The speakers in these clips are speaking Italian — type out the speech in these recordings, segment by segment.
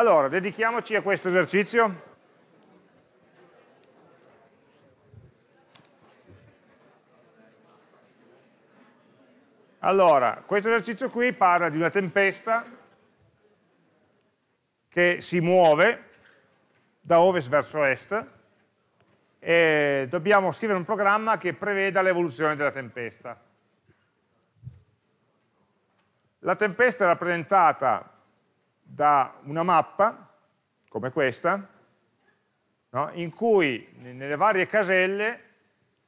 Allora, dedichiamoci a questo esercizio. Allora, questo esercizio qui parla di una tempesta che si muove da ovest verso est e dobbiamo scrivere un programma che preveda l'evoluzione della tempesta. La tempesta è rappresentata da una mappa, come questa, no? in cui nelle varie caselle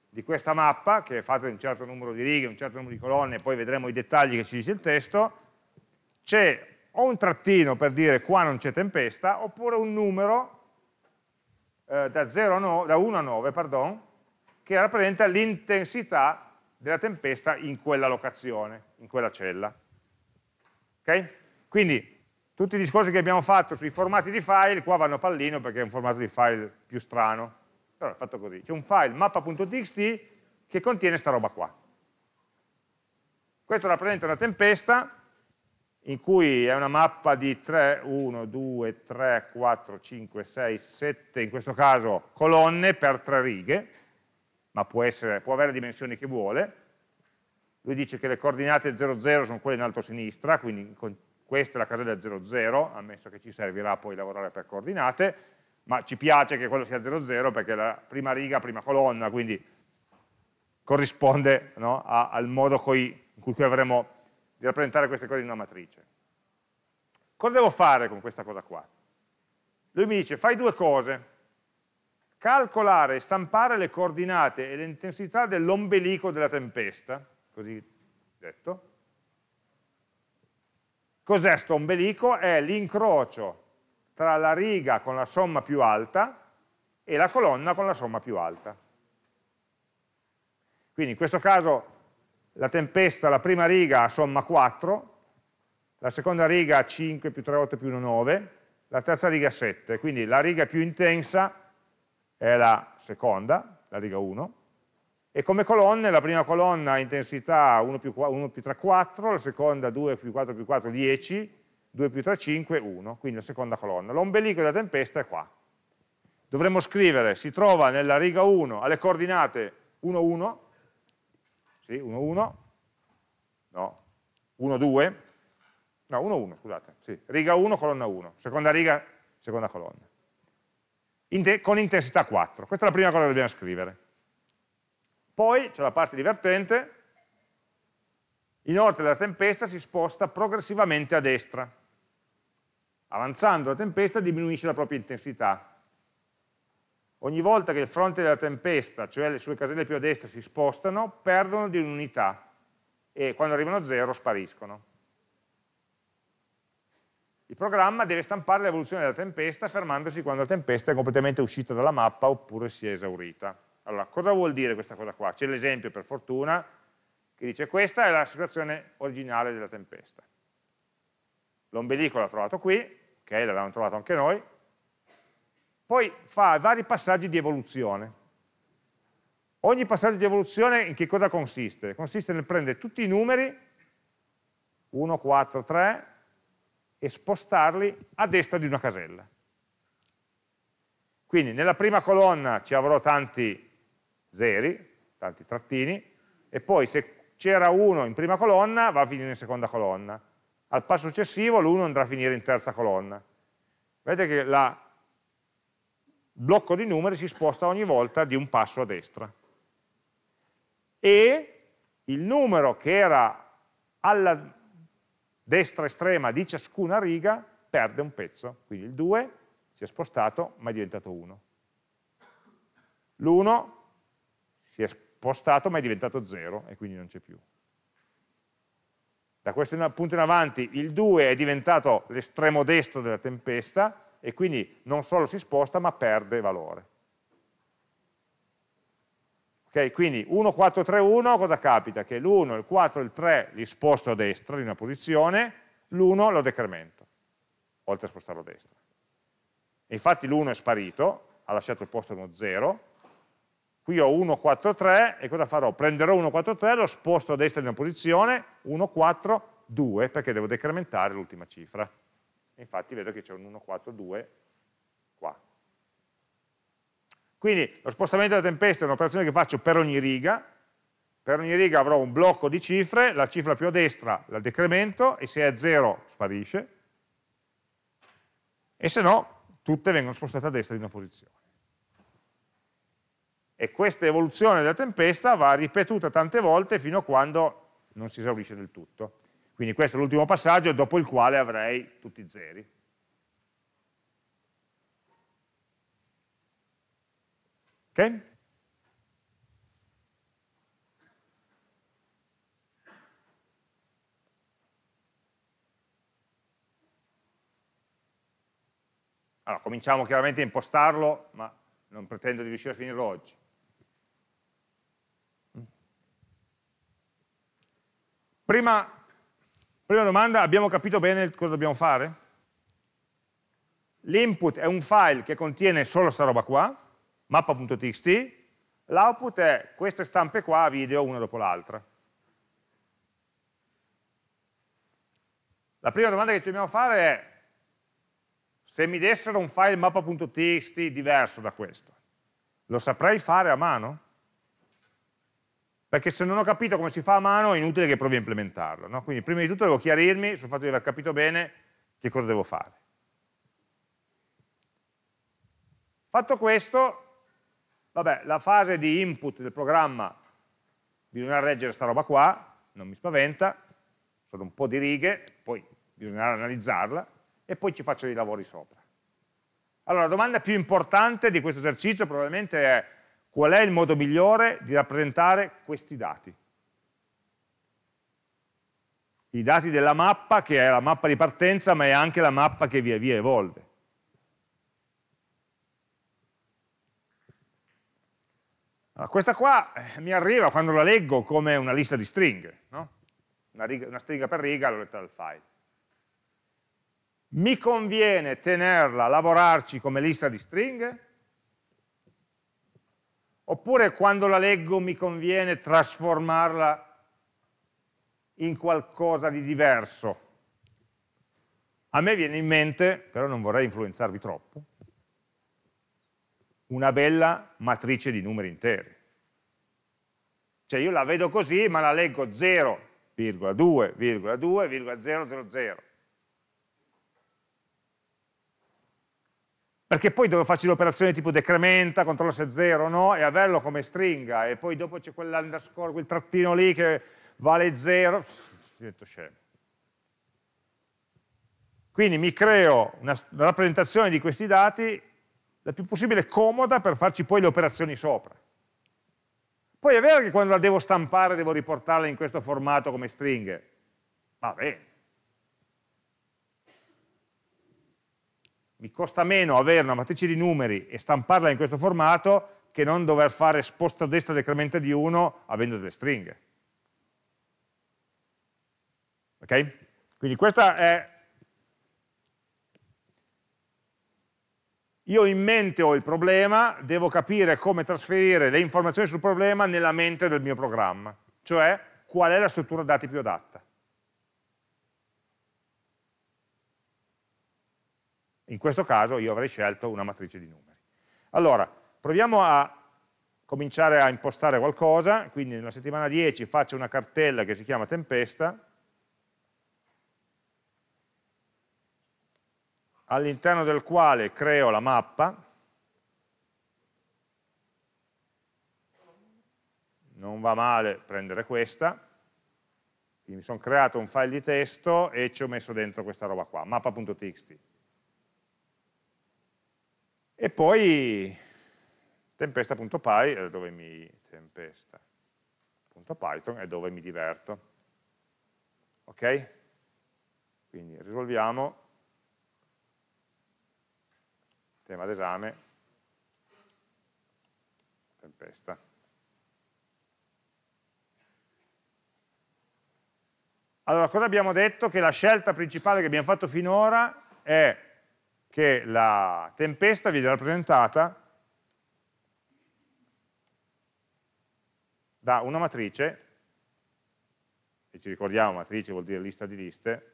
di questa mappa, che è fatta di un certo numero di righe, un certo numero di colonne, poi vedremo i dettagli che ci dice il testo, c'è o un trattino per dire qua non c'è tempesta, oppure un numero eh, da, 0 no, da 1 a 9 pardon, che rappresenta l'intensità della tempesta in quella locazione, in quella cella. Okay? Quindi tutti i discorsi che abbiamo fatto sui formati di file, qua vanno a pallino perché è un formato di file più strano. Però è fatto così, c'è un file mappa.txt che contiene sta roba qua. Questo rappresenta una tempesta in cui è una mappa di 3, 1, 2, 3, 4, 5, 6, 7, in questo caso colonne per tre righe, ma può, essere, può avere le dimensioni che vuole. Lui dice che le coordinate 0, 0 sono quelle in alto a sinistra, quindi questa è la casella 00, ammesso che ci servirà poi lavorare per coordinate, ma ci piace che quello sia 00 perché è la prima riga, prima colonna, quindi corrisponde no, a, al modo coi, in cui avremo di rappresentare queste cose in una matrice. Cosa devo fare con questa cosa qua? Lui mi dice, fai due cose, calcolare e stampare le coordinate e l'intensità dell'ombelico della tempesta, così detto, Cos'è sto ombelico? È l'incrocio tra la riga con la somma più alta e la colonna con la somma più alta. Quindi in questo caso la tempesta, la prima riga somma 4, la seconda riga 5 più 3, 8 più 1, 9, la terza riga 7, quindi la riga più intensa è la seconda, la riga 1, e come colonne, la prima colonna ha intensità 1 più, 1 più 3, 4, la seconda 2 più 4 più 4, 10, 2 più 3, 5, 1, quindi la seconda colonna. L'ombelico della tempesta è qua. Dovremmo scrivere, si trova nella riga 1 alle coordinate 1, 1, sì, 1, 1, no, 1, 2, no, 1, 1, scusate, sì, riga 1, colonna 1, seconda riga, seconda colonna, In con intensità 4. Questa è la prima cosa che dobbiamo scrivere. Poi c'è la parte divertente, il inoltre della tempesta si sposta progressivamente a destra. Avanzando la tempesta diminuisce la propria intensità. Ogni volta che il fronte della tempesta, cioè le sue caselle più a destra, si spostano, perdono di un'unità e quando arrivano a zero spariscono. Il programma deve stampare l'evoluzione della tempesta fermandosi quando la tempesta è completamente uscita dalla mappa oppure si è esaurita. Allora, cosa vuol dire questa cosa qua? C'è l'esempio, per fortuna, che dice questa è la situazione originale della tempesta. L'ombelico l'ha trovato qui, ok, l'avevamo trovato anche noi, poi fa vari passaggi di evoluzione. Ogni passaggio di evoluzione in che cosa consiste? Consiste nel prendere tutti i numeri, 1, 4, 3, e spostarli a destra di una casella. Quindi nella prima colonna ci avrò tanti zeri, tanti trattini, e poi se c'era uno in prima colonna va a finire in seconda colonna. Al passo successivo l'1 andrà a finire in terza colonna. Vedete che il blocco di numeri si sposta ogni volta di un passo a destra. E il numero che era alla destra estrema di ciascuna riga perde un pezzo, quindi il 2 si è spostato ma è diventato 1. L'1 si è spostato ma è diventato 0 e quindi non c'è più. Da questo punto in avanti il 2 è diventato l'estremo destro della tempesta e quindi non solo si sposta ma perde valore. Ok, quindi 1, 4, 3, 1 cosa capita? Che l'1, il 4 il 3 li sposto a destra di una posizione, l'1 lo decremento, oltre a spostarlo a destra. E infatti l'1 è sparito, ha lasciato il posto uno 0, qui ho 1, 4, 3 e cosa farò? Prenderò 1, 4, 3, lo sposto a destra di una posizione, 1, 4, 2 perché devo decrementare l'ultima cifra. Infatti vedo che c'è un 1, 4, 2 qua. Quindi lo spostamento della tempesta è un'operazione che faccio per ogni riga, per ogni riga avrò un blocco di cifre, la cifra più a destra la decremento e se è a 0 sparisce e se no tutte vengono spostate a destra di una posizione e questa evoluzione della tempesta va ripetuta tante volte fino a quando non si esaurisce del tutto. Quindi questo è l'ultimo passaggio dopo il quale avrei tutti zeri. Ok? Allora, cominciamo chiaramente a impostarlo, ma non pretendo di riuscire a finirlo oggi. Prima, prima domanda, abbiamo capito bene cosa dobbiamo fare? L'input è un file che contiene solo questa roba qua, mappa.txt, l'output è queste stampe qua, video, una dopo l'altra. La prima domanda che ci dobbiamo fare è se mi dessero un file mappa.txt diverso da questo, lo saprei fare a mano? Perché se non ho capito come si fa a mano è inutile che provi a implementarlo. No? Quindi prima di tutto devo chiarirmi sul fatto di aver capito bene che cosa devo fare. Fatto questo, vabbè, la fase di input del programma bisogna leggere sta roba qua, non mi spaventa, sono un po' di righe, poi bisognerà analizzarla e poi ci faccio dei lavori sopra. Allora, la domanda più importante di questo esercizio probabilmente è Qual è il modo migliore di rappresentare questi dati? I dati della mappa, che è la mappa di partenza, ma è anche la mappa che via via evolve. Allora, questa qua eh, mi arriva quando la leggo come una lista di stringhe, no? una, riga, una stringa per riga l'ho letta dal file. Mi conviene tenerla, lavorarci come lista di stringhe? oppure quando la leggo mi conviene trasformarla in qualcosa di diverso. A me viene in mente, però non vorrei influenzarvi troppo, una bella matrice di numeri interi. Cioè io la vedo così, ma la leggo 0,2,2,000 perché poi devo faccio l'operazione tipo decrementa, controllo se è 0 o no, e averlo come stringa, e poi dopo c'è quell'underscore, quel trattino lì che vale 0, divento scemo. Quindi mi creo una, una rappresentazione di questi dati la più possibile comoda per farci poi le operazioni sopra. Poi è vero che quando la devo stampare devo riportarla in questo formato come stringhe, va bene, mi costa meno avere una matrice di numeri e stamparla in questo formato che non dover fare sposta destra decremente di 1 avendo delle stringhe. Ok? Quindi questa è... Io in mente ho il problema, devo capire come trasferire le informazioni sul problema nella mente del mio programma, cioè qual è la struttura dati più adatta. in questo caso io avrei scelto una matrice di numeri. Allora, proviamo a cominciare a impostare qualcosa, quindi nella settimana 10 faccio una cartella che si chiama tempesta, all'interno del quale creo la mappa, non va male prendere questa, quindi mi sono creato un file di testo e ci ho messo dentro questa roba qua, mappa.txt e poi tempesta.py è dove mi tempesta.python è dove mi diverto. Ok? Quindi risolviamo tema d'esame tempesta. Allora, cosa abbiamo detto? Che la scelta principale che abbiamo fatto finora è che la tempesta viene rappresentata da una matrice, e ci ricordiamo matrice vuol dire lista di liste,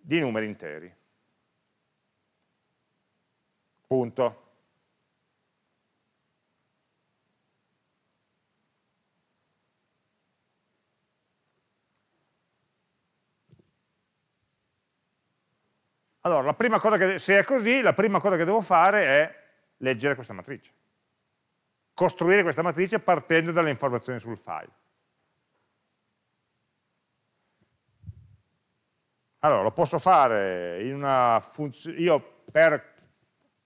di numeri interi. Punto. Allora, che, se è così, la prima cosa che devo fare è leggere questa matrice. Costruire questa matrice partendo dalle informazioni sul file. Allora, lo posso fare in una funzione... Io per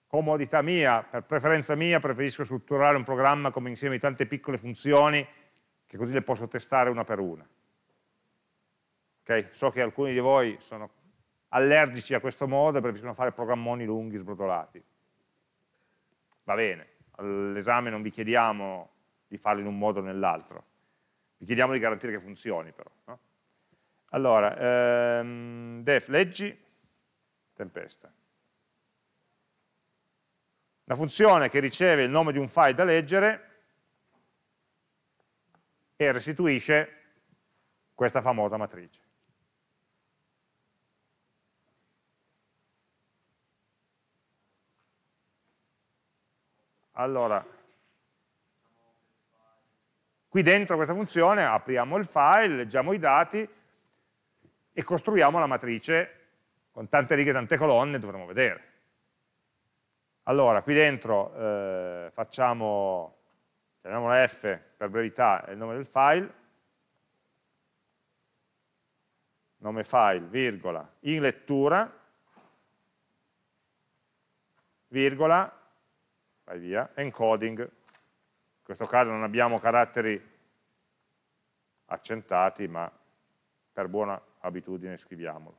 comodità mia, per preferenza mia, preferisco strutturare un programma come insieme di tante piccole funzioni che così le posso testare una per una. Okay? So che alcuni di voi sono allergici a questo modo e preferiscono fare programmoni lunghi, sbrotolati. Va bene, all'esame non vi chiediamo di farlo in un modo o nell'altro, vi chiediamo di garantire che funzioni però. No? Allora, ehm, def leggi, tempesta. La funzione che riceve il nome di un file da leggere e restituisce questa famosa matrice. Allora, qui dentro questa funzione apriamo il file, leggiamo i dati e costruiamo la matrice con tante righe e tante colonne, dovremo vedere. Allora, qui dentro eh, facciamo, chiamiamola F per brevità, è il nome del file, nome file, virgola, in lettura, virgola, vai via, encoding, in questo caso non abbiamo caratteri accentati, ma per buona abitudine scriviamolo.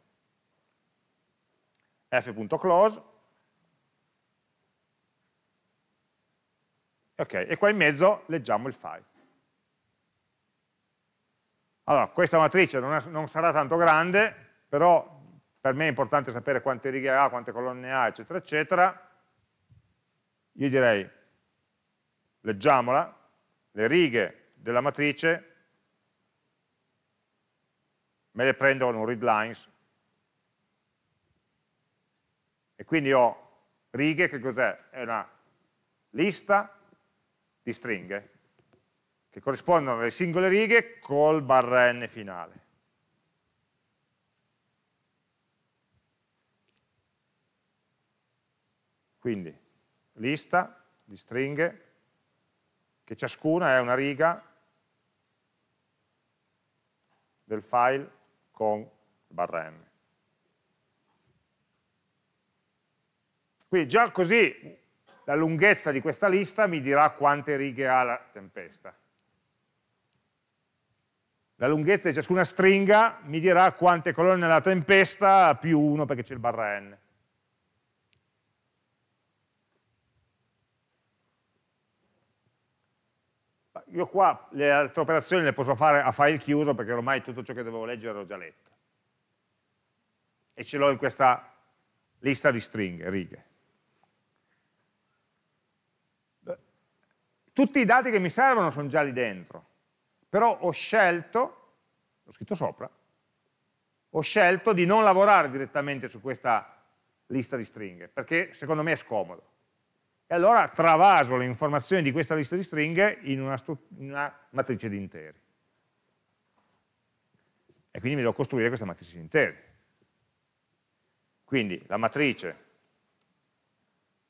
f.close, ok, e qua in mezzo leggiamo il file. Allora, questa matrice non, è, non sarà tanto grande, però per me è importante sapere quante righe ha, quante colonne ha, eccetera, eccetera, io direi leggiamola, le righe della matrice me le prendo con un read lines e quindi ho righe che cos'è? È una lista di stringhe che corrispondono alle singole righe col barra n finale. Quindi lista di stringhe, che ciascuna è una riga del file con barra n. Quindi già così la lunghezza di questa lista mi dirà quante righe ha la tempesta. La lunghezza di ciascuna stringa mi dirà quante colonne ha la tempesta più 1 perché c'è il barra n. io qua le altre operazioni le posso fare a file chiuso perché ormai tutto ciò che dovevo leggere l'ho già letto. E ce l'ho in questa lista di stringhe, righe. Tutti i dati che mi servono sono già lì dentro, però ho scelto, l'ho scritto sopra, ho scelto di non lavorare direttamente su questa lista di stringhe, perché secondo me è scomodo e allora travaso le informazioni di questa lista di stringhe in una, in una matrice di interi. E quindi mi devo costruire questa matrice di interi. Quindi la matrice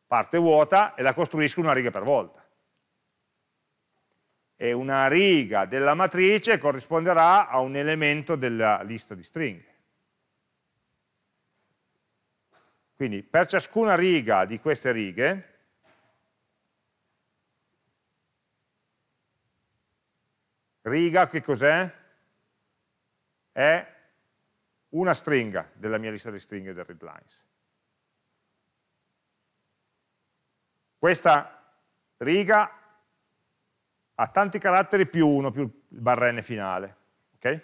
parte vuota e la costruisco una riga per volta. E una riga della matrice corrisponderà a un elemento della lista di stringhe. Quindi per ciascuna riga di queste righe Riga che cos'è? È una stringa della mia lista di stringhe del readlines. Questa riga ha tanti caratteri più uno più il barrene finale. Ok?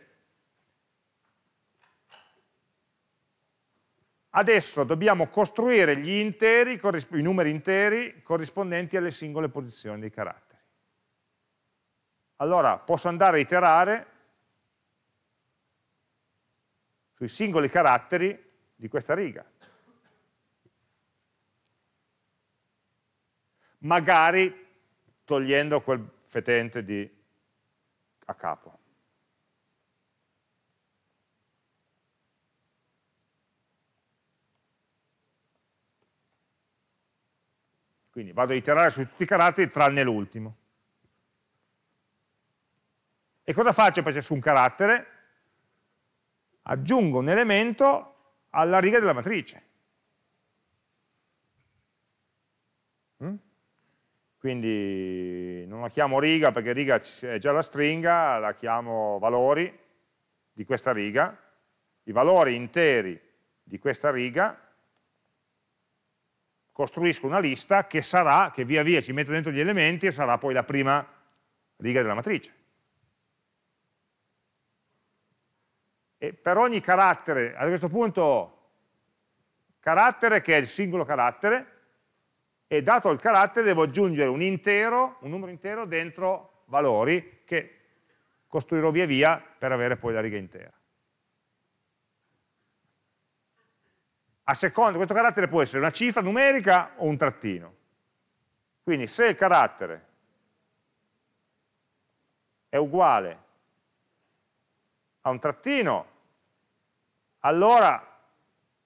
Adesso dobbiamo costruire gli interi, i numeri interi corrispondenti alle singole posizioni dei caratteri. Allora posso andare a iterare sui singoli caratteri di questa riga. Magari togliendo quel fetente di a capo. Quindi vado a iterare su tutti i caratteri tranne l'ultimo. E cosa faccio per un carattere? Aggiungo un elemento alla riga della matrice. Mm? Quindi non la chiamo riga perché riga è già la stringa, la chiamo valori di questa riga, i valori interi di questa riga, costruisco una lista che sarà, che via via ci metto dentro gli elementi e sarà poi la prima riga della matrice. E per ogni carattere, a questo punto, ho carattere che è il singolo carattere, e dato il carattere devo aggiungere un intero, un numero intero dentro valori che costruirò via via per avere poi la riga intera. A seconda, questo carattere può essere una cifra numerica o un trattino. Quindi se il carattere è uguale a un trattino, allora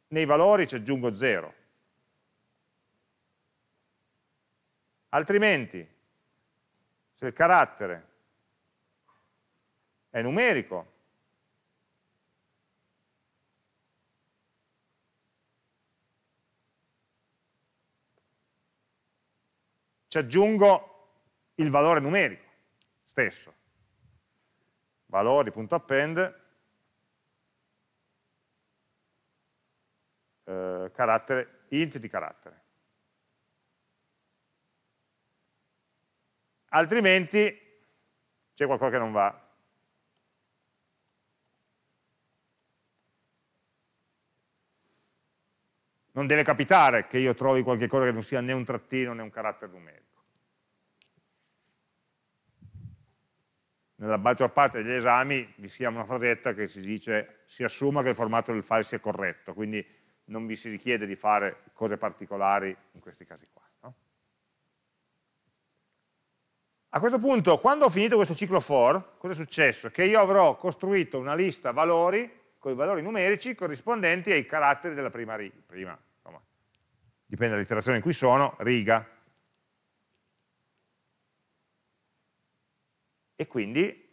nei valori ci aggiungo 0. Altrimenti, se il carattere è numerico, ci aggiungo il valore numerico stesso, valori.append eh, carattere, int di carattere. Altrimenti c'è qualcosa che non va. Non deve capitare che io trovi qualche cosa che non sia né un trattino né un carattere numerico. nella maggior parte degli esami vi sia una frasetta che si dice si assuma che il formato del file sia corretto, quindi non vi si richiede di fare cose particolari in questi casi qua. No? A questo punto, quando ho finito questo ciclo for, cosa è successo? Che io avrò costruito una lista valori con i valori numerici corrispondenti ai caratteri della prima riga, prima, insomma, dipende dall'iterazione in cui sono, riga. E quindi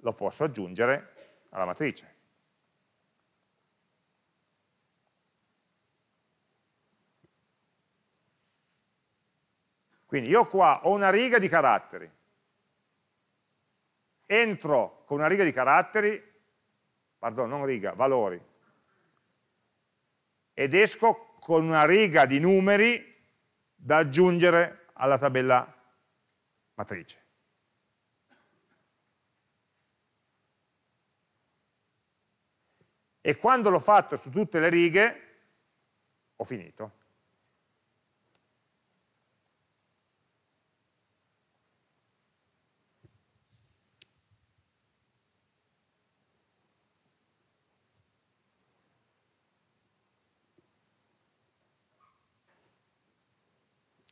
lo posso aggiungere alla matrice. Quindi io qua ho una riga di caratteri, entro con una riga di caratteri, pardon, non riga, valori, ed esco con una riga di numeri da aggiungere alla tabella matrice. E quando l'ho fatto su tutte le righe, ho finito.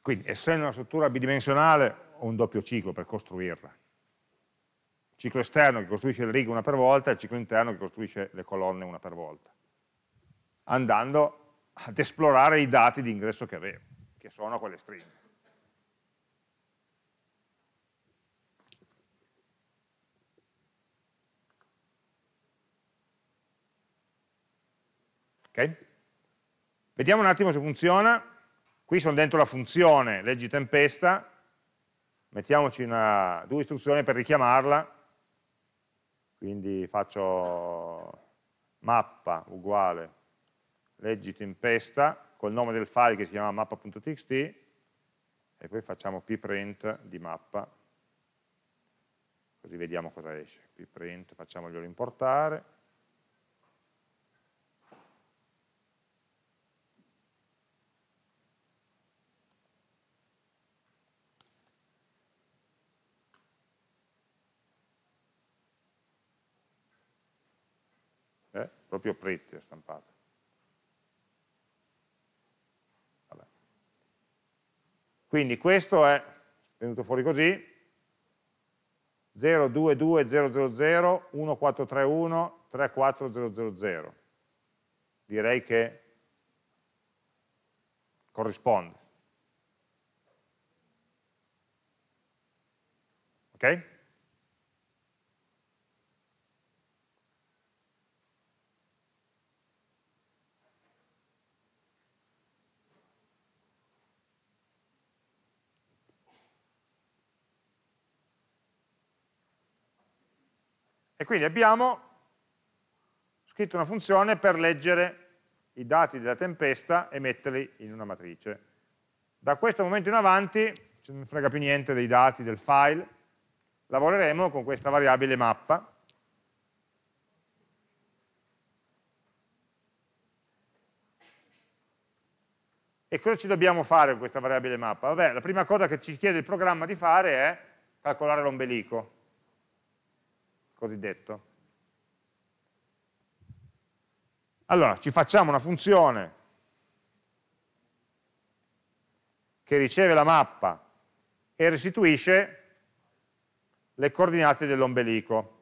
Quindi essendo una struttura bidimensionale ho un doppio ciclo per costruirla. Ciclo esterno che costruisce le righe una per volta e il ciclo interno che costruisce le colonne una per volta. Andando ad esplorare i dati di ingresso che avevo, che sono quelle stringhe. Okay? Vediamo un attimo se funziona. Qui sono dentro la funzione leggi tempesta, mettiamoci una, due istruzioni per richiamarla, quindi faccio mappa uguale leggi tempesta col nome del file che si chiama mappa.txt e poi facciamo pprint di mappa così vediamo cosa esce pprint facciamoglielo importare cioè proprio è stampato. Vabbè. Quindi questo è venuto fuori così, 022000 1431 34000. Direi che corrisponde. Ok? E quindi abbiamo scritto una funzione per leggere i dati della tempesta e metterli in una matrice. Da questo momento in avanti, non mi frega più niente dei dati, del file, lavoreremo con questa variabile mappa, E cosa ci dobbiamo fare con questa variabile mappa? Vabbè, la prima cosa che ci chiede il programma di fare è calcolare l'ombelico cosiddetto. Allora, ci facciamo una funzione che riceve la mappa e restituisce le coordinate dell'ombelico.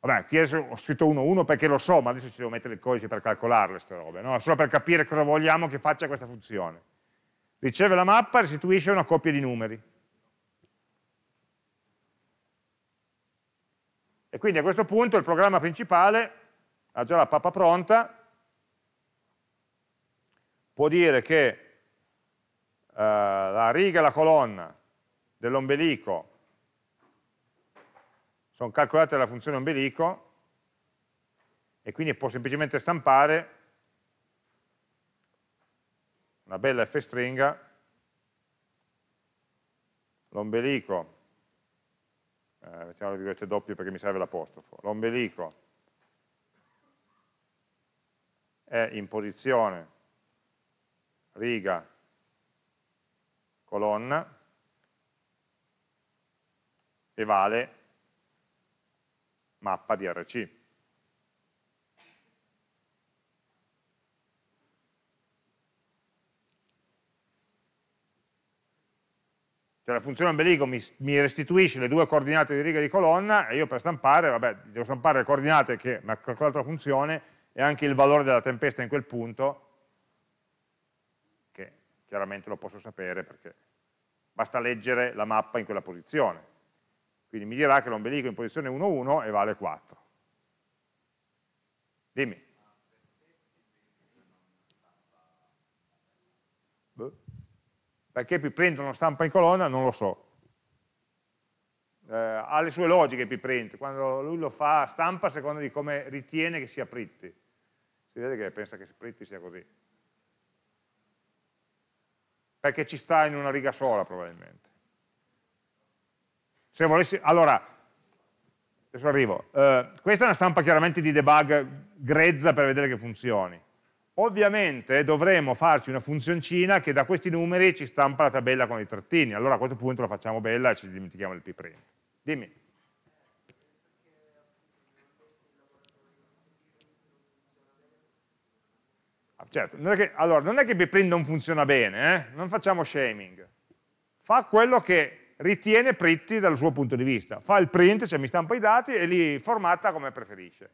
Vabbè, qui ho scritto 1, 1 perché lo so, ma adesso ci devo mettere il codice per calcolarle queste robe, no? solo per capire cosa vogliamo che faccia questa funzione riceve la mappa e restituisce una coppia di numeri. E quindi a questo punto il programma principale ha già la pappa pronta, può dire che eh, la riga e la colonna dell'ombelico sono calcolate dalla funzione ombelico e quindi può semplicemente stampare una bella f stringa, l'ombelico, eh, mettiamo le virgolette doppie perché mi serve l'apostrofo, l'ombelico è in posizione riga colonna e vale mappa di RC. Cioè la funzione ombelico mi, mi restituisce le due coordinate di riga di colonna e io per stampare, vabbè, devo stampare le coordinate che mi ha calcolato la funzione e anche il valore della tempesta in quel punto, che chiaramente lo posso sapere perché basta leggere la mappa in quella posizione. Quindi mi dirà che l'ombelico è in posizione 1,1 e vale 4. Dimmi. perché pprint non stampa in colonna non lo so. Eh, ha le sue logiche pprint, quando lui lo fa stampa a seconda di come ritiene che sia pritti. Si vede che pensa che pritti sia così. Perché ci sta in una riga sola probabilmente. Se volessi, allora, adesso arrivo. Eh, questa è una stampa chiaramente di debug grezza per vedere che funzioni. Ovviamente dovremo farci una funzioncina che da questi numeri ci stampa la tabella con i trattini, allora a questo punto la facciamo bella e ci dimentichiamo del pprint. Dimmi. Ah, certo, non è che, allora non è che pprint non funziona bene, eh? non facciamo shaming, fa quello che ritiene Pritti dal suo punto di vista, fa il print, cioè mi stampa i dati e li formatta come preferisce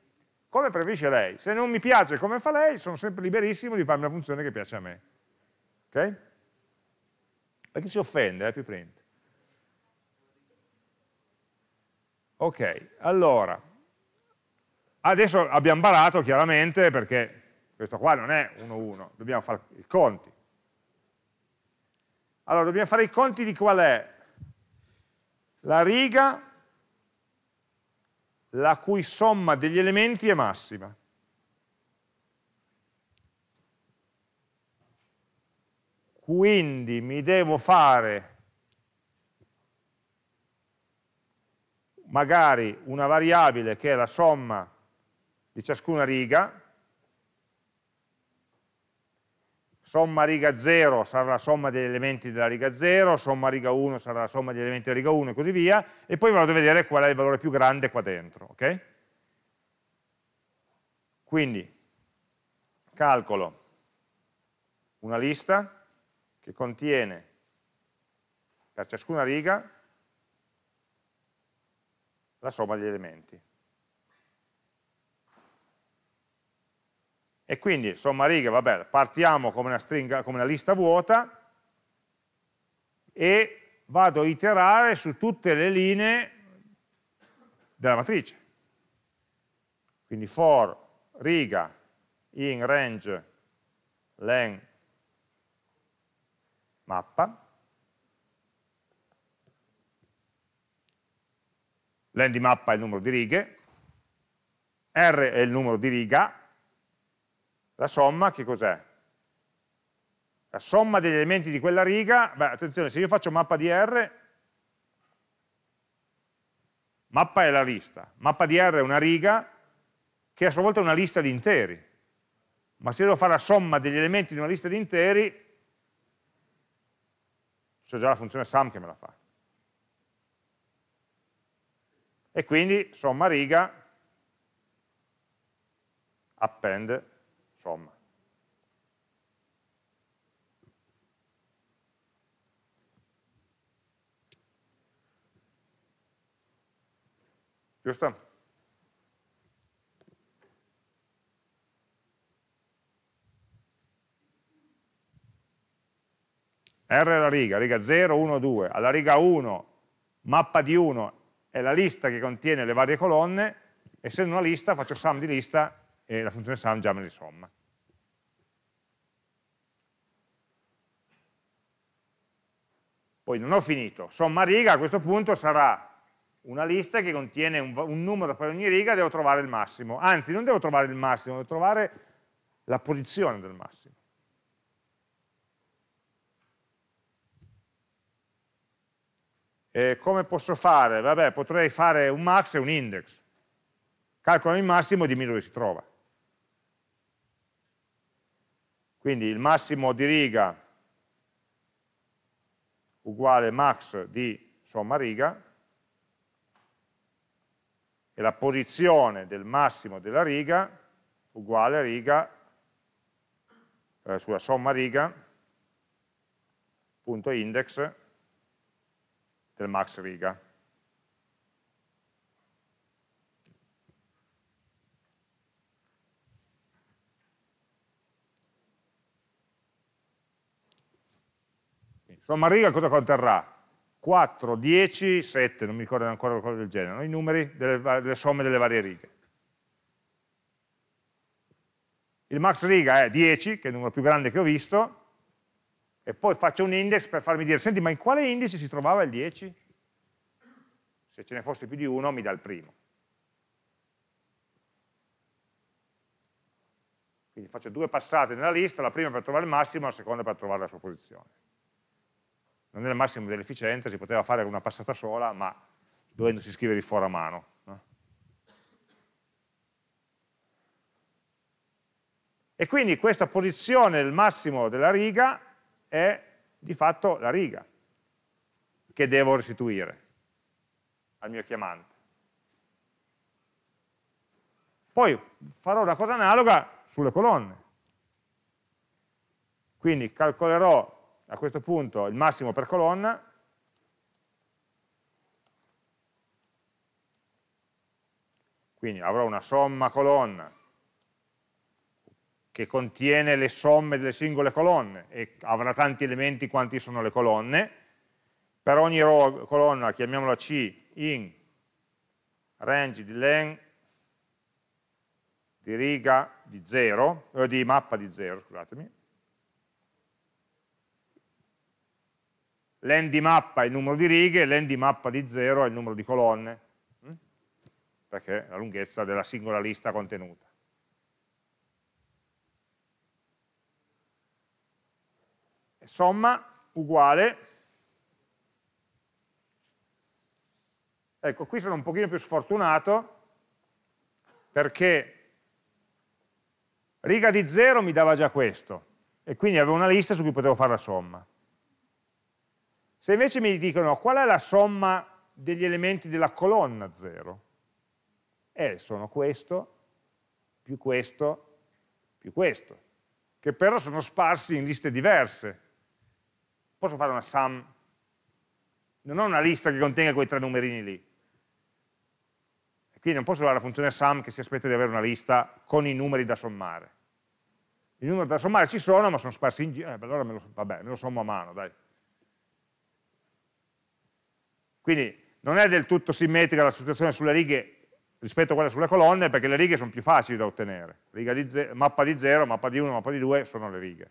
come preferisce lei. Se non mi piace come fa lei, sono sempre liberissimo di farmi una funzione che piace a me. Ok? Perché si offende, eh, più print. Ok, allora, adesso abbiamo barato chiaramente perché questo qua non è 1-1, dobbiamo fare i conti. Allora, dobbiamo fare i conti di qual è la riga la cui somma degli elementi è massima. Quindi mi devo fare magari una variabile che è la somma di ciascuna riga, somma riga 0 sarà la somma degli elementi della riga 0, somma riga 1 sarà la somma degli elementi della riga 1 e così via, e poi vado a vedere qual è il valore più grande qua dentro, ok? Quindi calcolo una lista che contiene per ciascuna riga la somma degli elementi. E quindi, somma righe, vabbè, partiamo come una, stringa, come una lista vuota e vado a iterare su tutte le linee della matrice. Quindi for riga in range len mappa len di mappa è il numero di righe r è il numero di riga la somma che cos'è? La somma degli elementi di quella riga, beh, attenzione, se io faccio mappa di R, mappa è la lista, mappa di R è una riga che a sua volta è una lista di interi, ma se io devo fare la somma degli elementi di una lista di interi, c'è già la funzione sum che me la fa. E quindi somma riga append somma. Giusto? R la riga, riga 0, 1, 2, alla riga 1 mappa di 1 è la lista che contiene le varie colonne, essendo una lista faccio sum di lista e la funzione sum già me li somma. Poi non ho finito, somma riga a questo punto sarà una lista che contiene un, un numero per ogni riga devo trovare il massimo, anzi non devo trovare il massimo, devo trovare la posizione del massimo. E come posso fare? Vabbè, potrei fare un max e un index. Calcolo il massimo e dimmi dove si trova. Quindi il massimo di riga uguale max di somma riga e la posizione del massimo della riga uguale riga eh, sulla somma riga punto index del max riga. Insomma, riga cosa conterrà? 4, 10, 7, non mi ricordo ancora qualcosa del genere, no? i numeri delle, delle somme delle varie righe. Il max riga è 10, che è il numero più grande che ho visto, e poi faccio un index per farmi dire, senti, ma in quale indice si trovava il 10? Se ce ne fosse più di uno, mi dà il primo. Quindi faccio due passate nella lista, la prima per trovare il massimo, la seconda per trovare la sua posizione non è il massimo dell'efficienza, si poteva fare con una passata sola, ma dovendosi scrivere il for a mano. No? E quindi questa posizione del massimo della riga è di fatto la riga che devo restituire al mio chiamante. Poi farò una cosa analoga sulle colonne. Quindi calcolerò a questo punto il massimo per colonna quindi avrò una somma colonna che contiene le somme delle singole colonne e avrà tanti elementi quanti sono le colonne per ogni row, colonna chiamiamola C in range di len di riga di 0 eh, di mappa di 0 scusatemi l'end mappa è il numero di righe, e l'end mappa di 0 è il numero di colonne, mm? perché è la lunghezza della singola lista contenuta. somma uguale, ecco qui sono un pochino più sfortunato perché riga di 0 mi dava già questo e quindi avevo una lista su cui potevo fare la somma se invece mi dicono qual è la somma degli elementi della colonna 0, eh, sono questo, più questo, più questo, che però sono sparsi in liste diverse. Posso fare una sum? Non ho una lista che contenga quei tre numerini lì. quindi non posso usare la funzione sum che si aspetta di avere una lista con i numeri da sommare. I numeri da sommare ci sono, ma sono sparsi in giro. Eh, allora me lo, vabbè, me lo sommo a mano, dai. Quindi non è del tutto simmetrica la situazione sulle righe rispetto a quella sulle colonne, perché le righe sono più facili da ottenere. Di mappa di 0, mappa di 1, mappa di 2 sono le righe.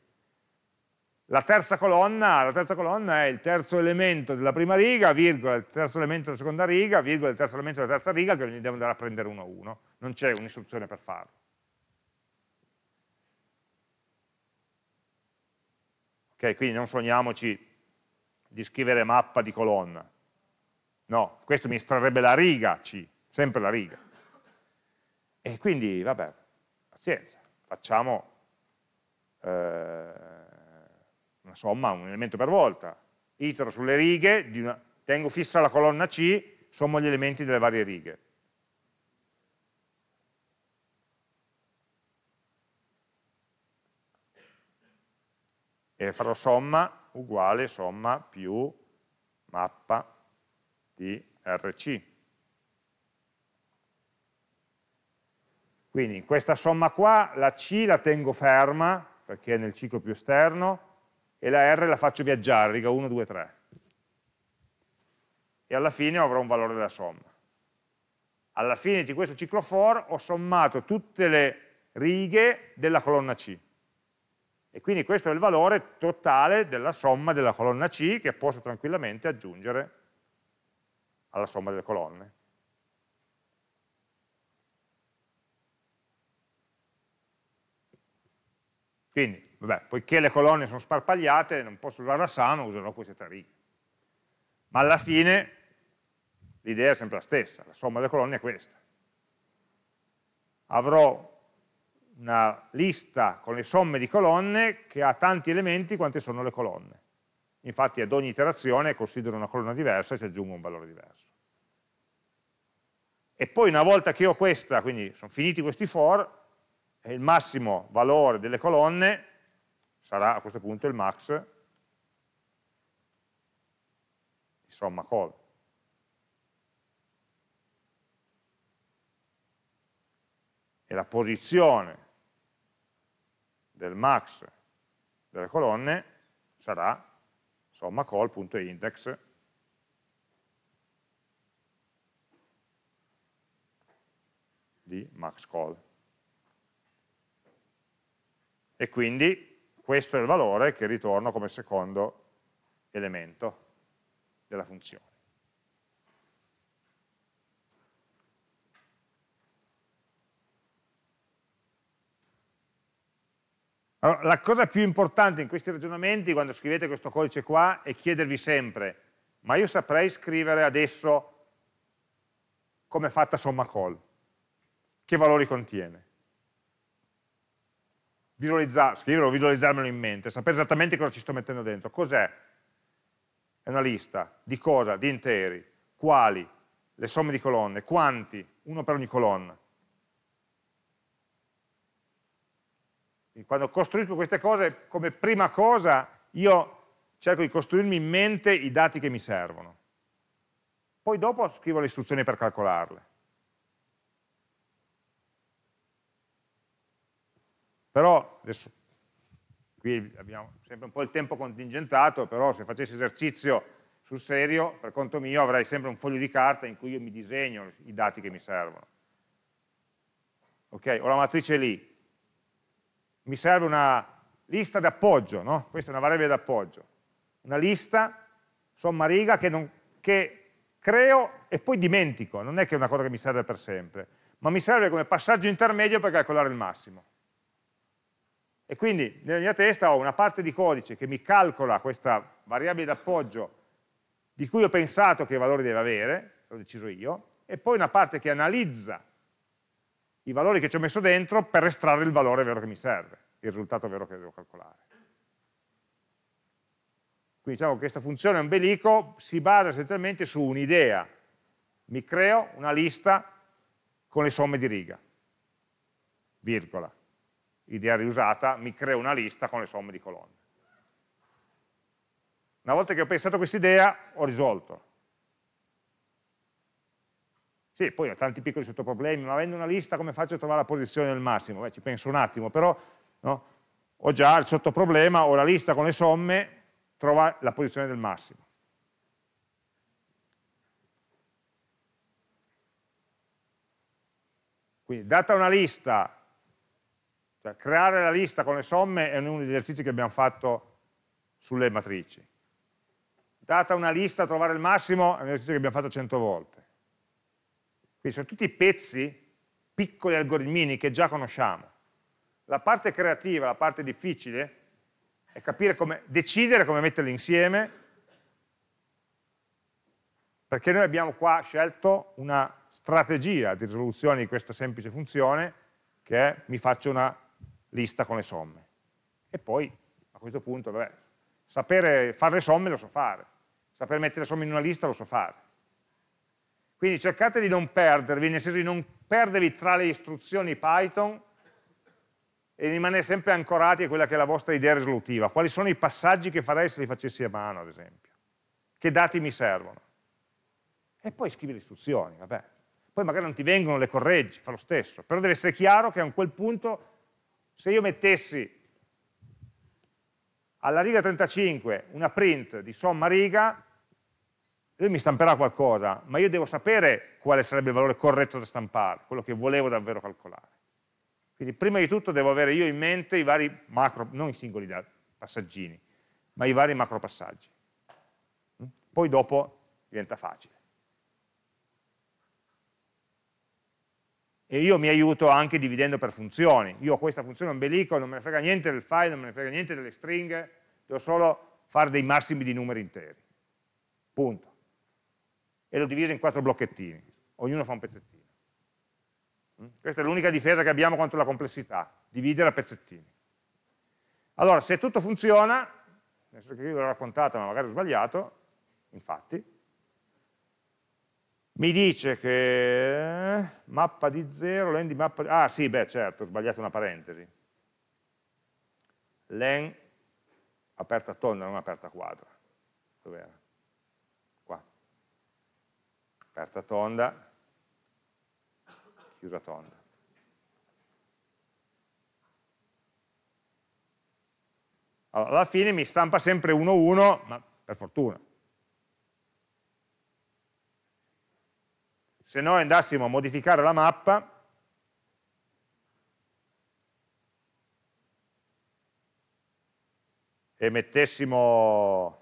La terza, colonna, la terza colonna è il terzo elemento della prima riga, virgola, il terzo elemento della seconda riga, virgola, il terzo elemento della terza riga, che quindi devo andare a prendere uno a uno. Non c'è un'istruzione per farlo. Ok, quindi non sogniamoci di scrivere mappa di colonna. No, questo mi estrarrebbe la riga C, sempre la riga. E quindi, vabbè, pazienza, facciamo eh, una somma, un elemento per volta. Itero sulle righe, una, tengo fissa la colonna C, sommo gli elementi delle varie righe. E farò somma uguale somma più mappa di RC. Quindi in questa somma qua la C la tengo ferma, perché è nel ciclo più esterno, e la R la faccio viaggiare, riga 1, 2, 3. E alla fine avrò un valore della somma. Alla fine di questo ciclo for ho sommato tutte le righe della colonna C. E quindi questo è il valore totale della somma della colonna C che posso tranquillamente aggiungere alla somma delle colonne. Quindi, vabbè, poiché le colonne sono sparpagliate, non posso usare la sana, userò queste tre righe. Ma alla fine l'idea è sempre la stessa, la somma delle colonne è questa. Avrò una lista con le somme di colonne che ha tanti elementi quante sono le colonne infatti ad ogni iterazione considero una colonna diversa e ci aggiungo un valore diverso. E poi una volta che ho questa, quindi sono finiti questi for, il massimo valore delle colonne sarà a questo punto il max di somma call. E la posizione del max delle colonne sarà somma call.index di max call. E quindi questo è il valore che ritorno come secondo elemento della funzione. Allora, la cosa più importante in questi ragionamenti, quando scrivete questo codice qua, è chiedervi sempre, ma io saprei scrivere adesso come è fatta somma call, che valori contiene. Visualizzar, scriverlo o visualizzarmelo in mente, sapere esattamente cosa ci sto mettendo dentro. Cos'è? È una lista di cosa? Di interi, quali, le somme di colonne, quanti, uno per ogni colonna. Quindi quando costruisco queste cose, come prima cosa io cerco di costruirmi in mente i dati che mi servono. Poi dopo scrivo le istruzioni per calcolarle. Però, adesso, qui abbiamo sempre un po' il tempo contingentato, però se facessi esercizio sul serio, per conto mio, avrei sempre un foglio di carta in cui io mi disegno i dati che mi servono. Ok, ho la matrice lì, mi serve una lista d'appoggio, no? questa è una variabile d'appoggio, una lista sommariga che, non, che creo e poi dimentico, non è che è una cosa che mi serve per sempre, ma mi serve come passaggio intermedio per calcolare il massimo. E quindi nella mia testa ho una parte di codice che mi calcola questa variabile d'appoggio di cui ho pensato che i valori deve avere, l'ho deciso io, e poi una parte che analizza i valori che ci ho messo dentro per estrarre il valore vero che mi serve, il risultato vero che devo calcolare. Quindi diciamo che questa funzione ombelico si basa essenzialmente su un'idea. Mi creo una lista con le somme di riga, virgola. Idea riusata, mi creo una lista con le somme di colonne. Una volta che ho pensato a quest'idea, ho risolto. Sì, poi ho tanti piccoli sottoproblemi, ma avendo una lista come faccio a trovare la posizione del massimo? Beh, ci penso un attimo, però no? ho già il sottoproblema, ho la lista con le somme, trova la posizione del massimo. Quindi data una lista, cioè creare la lista con le somme è uno degli esercizi che abbiamo fatto sulle matrici. Data una lista, trovare il massimo è un esercizio che abbiamo fatto 100 volte. Quindi sono tutti pezzi, piccoli algoritmini che già conosciamo. La parte creativa, la parte difficile, è capire come, decidere come metterli insieme, perché noi abbiamo qua scelto una strategia di risoluzione di questa semplice funzione, che è mi faccio una lista con le somme. E poi, a questo punto, vabbè, sapere fare le somme lo so fare, sapere mettere le somme in una lista lo so fare quindi cercate di non perdervi, nel senso di non perdervi tra le istruzioni Python e rimanere sempre ancorati a quella che è la vostra idea risolutiva. Quali sono i passaggi che farei se li facessi a mano, ad esempio? Che dati mi servono? E poi scrivi le istruzioni, vabbè. Poi magari non ti vengono, le correggi, fa lo stesso. Però deve essere chiaro che a quel punto, se io mettessi alla riga 35 una print di somma riga, lui mi stamperà qualcosa, ma io devo sapere quale sarebbe il valore corretto da stampare, quello che volevo davvero calcolare. Quindi prima di tutto devo avere io in mente i vari macro, non i singoli passaggini, ma i vari macro passaggi. Mm? Poi dopo diventa facile. E io mi aiuto anche dividendo per funzioni. Io ho questa funzione ombelico, non me ne frega niente del file, non me ne frega niente delle stringhe, devo solo fare dei massimi di numeri interi. Punto e l'ho divisa in quattro blocchettini, ognuno fa un pezzettino. Mm? Questa è l'unica difesa che abbiamo contro la complessità, dividere a pezzettini. Allora, se tutto funziona, nel senso che io l'ho raccontata ma magari ho sbagliato, infatti, mi dice che eh, mappa di 0, len di mappa di... Ah sì, beh certo, ho sbagliato una parentesi. Len aperta tonda, non aperta quadra. Dov'era? aperta tonda, chiusa tonda. Allora, alla fine mi stampa sempre 1-1, ma per fortuna. Se noi andassimo a modificare la mappa, e mettessimo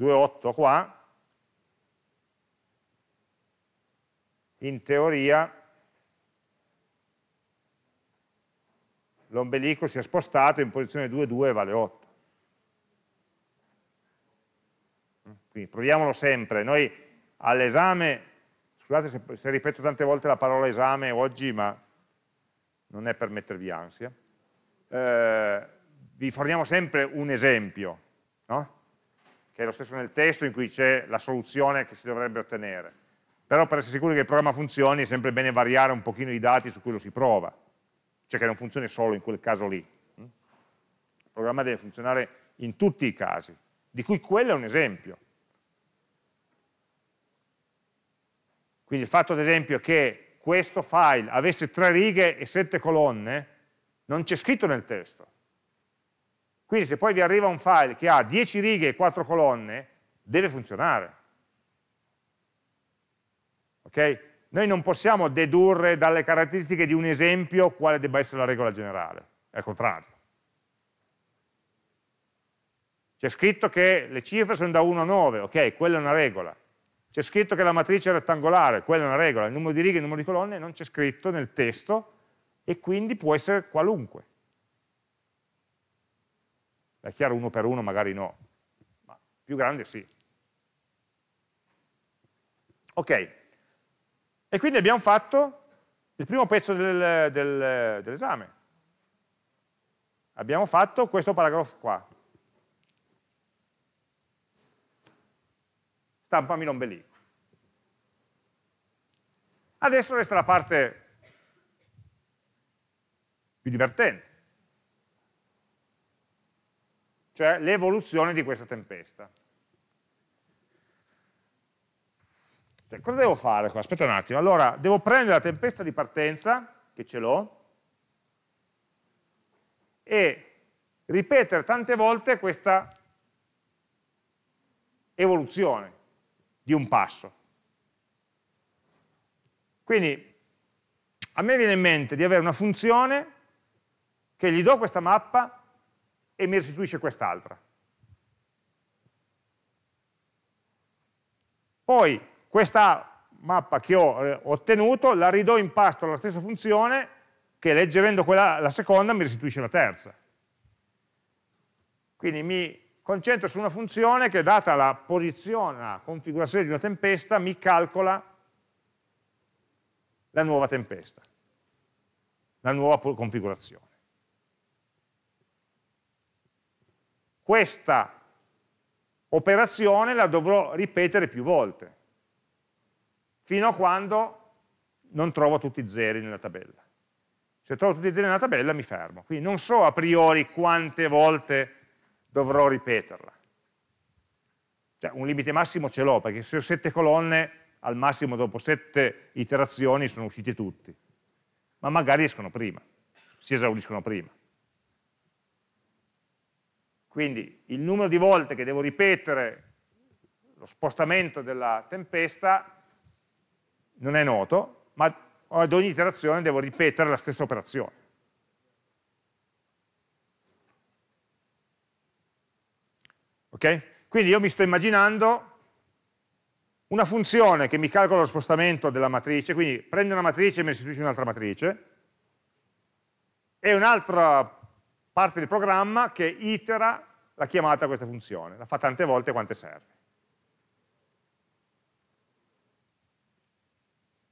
2,8 qua, in teoria l'ombelico si è spostato in posizione 2,2 e vale 8. Quindi proviamolo sempre. Noi all'esame, scusate se, se ripeto tante volte la parola esame oggi, ma non è per mettervi ansia, eh, vi forniamo sempre un esempio, no? che è lo stesso nel testo in cui c'è la soluzione che si dovrebbe ottenere. Però per essere sicuri che il programma funzioni è sempre bene variare un pochino i dati su cui lo si prova, cioè che non funzioni solo in quel caso lì. Mm? Il programma deve funzionare in tutti i casi, di cui quello è un esempio. Quindi il fatto ad esempio che questo file avesse tre righe e sette colonne non c'è scritto nel testo, quindi se poi vi arriva un file che ha 10 righe e 4 colonne, deve funzionare. Okay? Noi non possiamo dedurre dalle caratteristiche di un esempio quale debba essere la regola generale, è il contrario. C'è scritto che le cifre sono da 1 a 9, ok, quella è una regola. C'è scritto che la matrice è rettangolare, quella è una regola. Il numero di righe e il numero di colonne non c'è scritto nel testo e quindi può essere qualunque. È chiaro uno per uno magari no, ma più grande sì. Ok, e quindi abbiamo fatto il primo pezzo del, del, dell'esame. Abbiamo fatto questo paragrafo qua. Stampami l'ombelico. Adesso resta la parte più divertente cioè l'evoluzione di questa tempesta. Cioè, cosa devo fare qua? Aspetta un attimo. Allora, devo prendere la tempesta di partenza, che ce l'ho, e ripetere tante volte questa evoluzione di un passo. Quindi a me viene in mente di avere una funzione che gli do questa mappa e mi restituisce quest'altra. Poi questa mappa che ho eh, ottenuto la ridò in pasto alla stessa funzione che leggendo quella, la seconda mi restituisce la terza. Quindi mi concentro su una funzione che data la posizione, la configurazione di una tempesta, mi calcola la nuova tempesta, la nuova configurazione. questa operazione la dovrò ripetere più volte, fino a quando non trovo tutti i zeri nella tabella. Se trovo tutti i zeri nella tabella mi fermo, quindi non so a priori quante volte dovrò ripeterla. Cioè, un limite massimo ce l'ho, perché se ho sette colonne, al massimo dopo sette iterazioni sono usciti tutti, ma magari escono prima, si esauriscono prima. Quindi il numero di volte che devo ripetere lo spostamento della tempesta non è noto, ma ad ogni iterazione devo ripetere la stessa operazione. Ok? Quindi io mi sto immaginando una funzione che mi calcola lo spostamento della matrice, quindi prende una matrice e mi ne un'altra matrice, e un'altra parte del programma che itera la chiamata a questa funzione, la fa tante volte quante serve.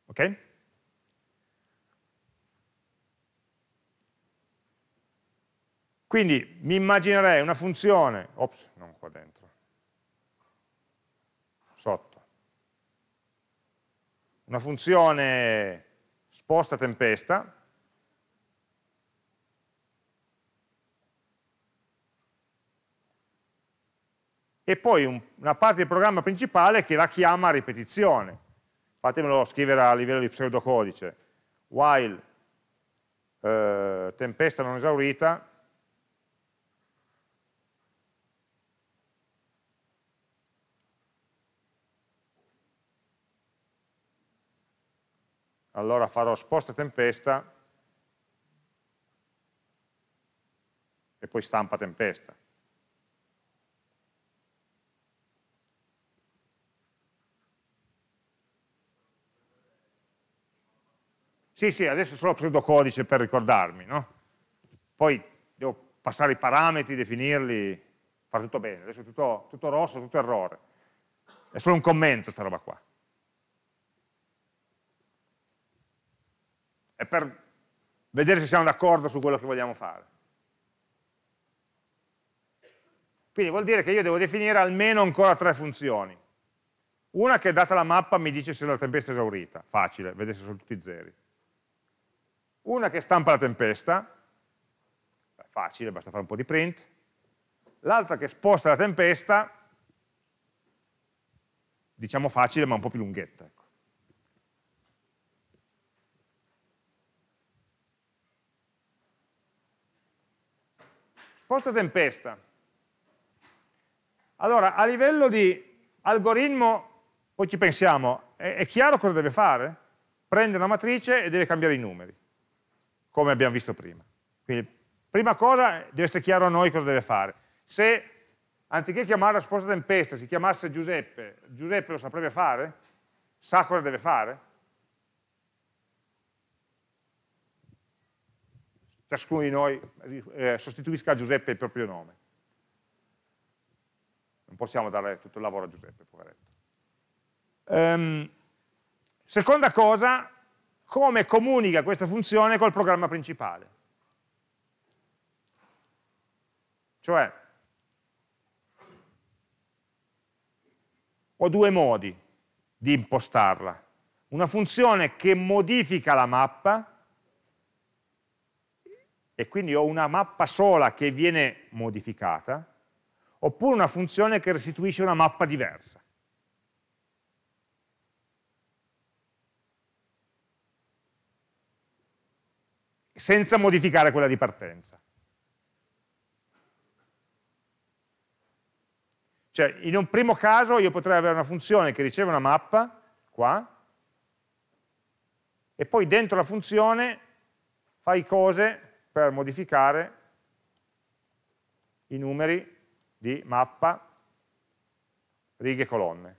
Ok? Quindi mi immaginerei una funzione, ops, non qua dentro, sotto, una funzione sposta tempesta, e poi un, una parte del programma principale che la chiama a ripetizione. Fatemelo scrivere a livello di pseudocodice. While eh, tempesta non esaurita allora farò sposta tempesta e poi stampa tempesta. Sì, sì, adesso solo codice per ricordarmi, no? Poi devo passare i parametri, definirli, fare tutto bene. Adesso è tutto, tutto rosso, tutto errore. È solo un commento sta roba qua. È per vedere se siamo d'accordo su quello che vogliamo fare. Quindi vuol dire che io devo definire almeno ancora tre funzioni. Una che data la mappa mi dice se la tempesta è esaurita, facile, vedete se sono tutti zeri. Una che stampa la tempesta, facile, basta fare un po' di print. L'altra che sposta la tempesta, diciamo facile ma un po' più lunghetta. Ecco. Sposta tempesta. Allora, a livello di algoritmo, poi ci pensiamo, è, è chiaro cosa deve fare? Prende una matrice e deve cambiare i numeri come abbiamo visto prima. Quindi, prima cosa, deve essere chiaro a noi cosa deve fare. Se, anziché chiamare la sposa tempesta, si chiamasse Giuseppe, Giuseppe lo saprebbe fare? Sa cosa deve fare? Ciascuno di noi eh, sostituisca a Giuseppe il proprio nome. Non possiamo dare tutto il lavoro a Giuseppe, poveretto. Um, seconda cosa, come comunica questa funzione col programma principale. Cioè, ho due modi di impostarla. Una funzione che modifica la mappa, e quindi ho una mappa sola che viene modificata, oppure una funzione che restituisce una mappa diversa. senza modificare quella di partenza. Cioè, in un primo caso io potrei avere una funzione che riceve una mappa, qua, e poi dentro la funzione fai cose per modificare i numeri di mappa, righe e colonne.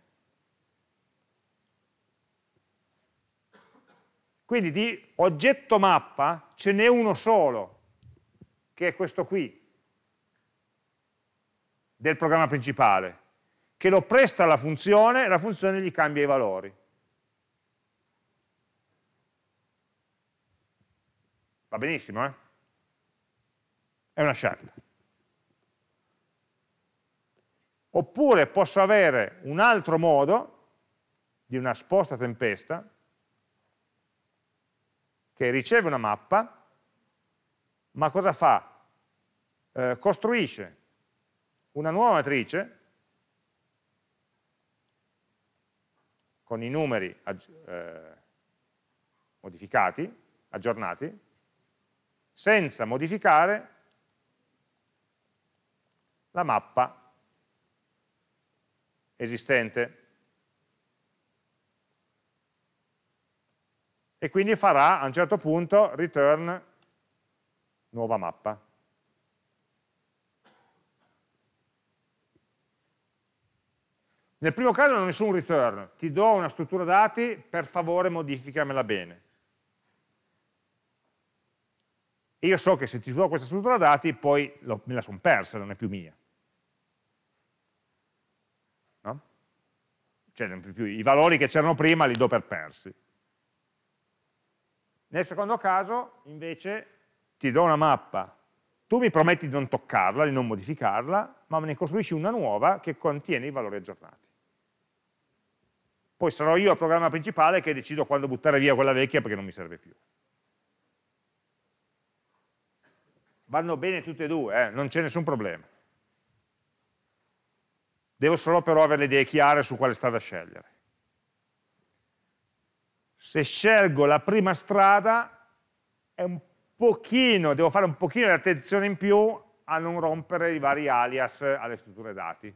Quindi di oggetto mappa ce n'è uno solo, che è questo qui, del programma principale, che lo presta alla funzione e la funzione gli cambia i valori. Va benissimo, eh? È una scelta. Oppure posso avere un altro modo di una sposta tempesta che riceve una mappa, ma cosa fa? Eh, costruisce una nuova matrice con i numeri eh, modificati, aggiornati, senza modificare la mappa esistente. e quindi farà a un certo punto return nuova mappa. Nel primo caso non ho nessun return, ti do una struttura dati, per favore modificamela bene. io so che se ti do questa struttura dati poi lo, me la sono persa, non è più mia. No? Cioè, più, i valori che c'erano prima li do per persi. Nel secondo caso, invece, ti do una mappa, tu mi prometti di non toccarla, di non modificarla, ma ne costruisci una nuova che contiene i valori aggiornati. Poi sarò io al programma principale che decido quando buttare via quella vecchia perché non mi serve più. Vanno bene tutte e due, eh? non c'è nessun problema. Devo solo però avere le idee chiare su quale strada scegliere se scelgo la prima strada è un pochino, devo fare un pochino di attenzione in più a non rompere i vari alias alle strutture dati.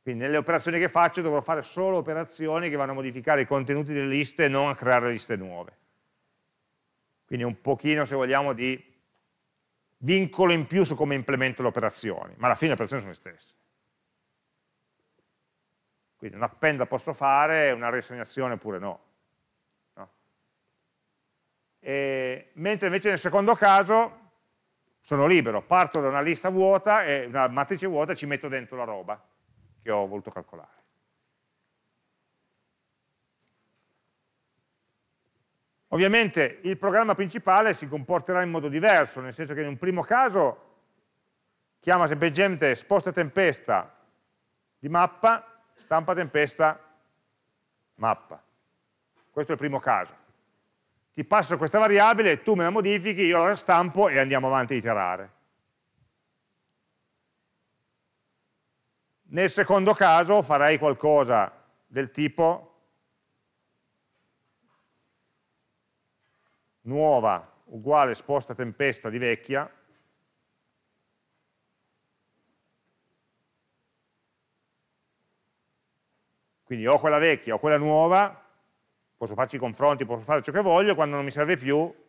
Quindi nelle operazioni che faccio dovrò fare solo operazioni che vanno a modificare i contenuti delle liste e non a creare liste nuove. Quindi un pochino, se vogliamo, di vincolo in più su come implemento le operazioni, ma alla fine le operazioni sono le stesse. Quindi un append posso fare, una riassegnazione oppure no. no. mentre invece nel secondo caso sono libero, parto da una lista vuota, e una matrice vuota e ci metto dentro la roba che ho voluto calcolare. Ovviamente il programma principale si comporterà in modo diverso, nel senso che in un primo caso chiama semplicemente sposta tempesta di mappa stampa tempesta, mappa. Questo è il primo caso. Ti passo questa variabile, tu me la modifichi, io la stampo e andiamo avanti a iterare. Nel secondo caso farei qualcosa del tipo nuova uguale sposta tempesta di vecchia Quindi ho quella vecchia, o quella nuova, posso farci i confronti, posso fare ciò che voglio, quando non mi serve più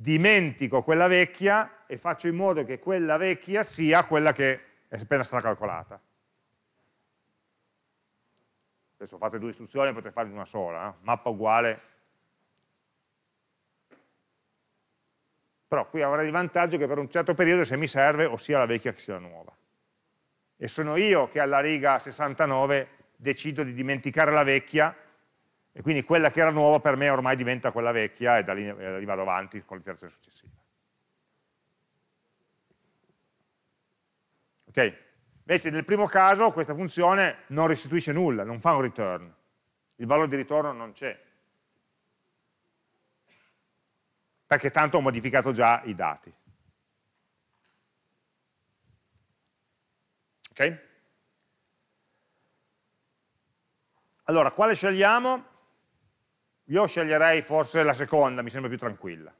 dimentico quella vecchia e faccio in modo che quella vecchia sia quella che è appena stata calcolata. Adesso fate due istruzioni, potete farne una sola, eh? mappa uguale. Però qui avrei il vantaggio che per un certo periodo se mi serve o sia la vecchia che sia la nuova e sono io che alla riga 69 decido di dimenticare la vecchia e quindi quella che era nuova per me ormai diventa quella vecchia e da lì, e vado avanti con l'iterazione successiva. Ok? Invece nel primo caso questa funzione non restituisce nulla, non fa un return, il valore di ritorno non c'è, perché tanto ho modificato già i dati. Okay? Allora, quale scegliamo? Io sceglierei forse la seconda, mi sembra più tranquilla.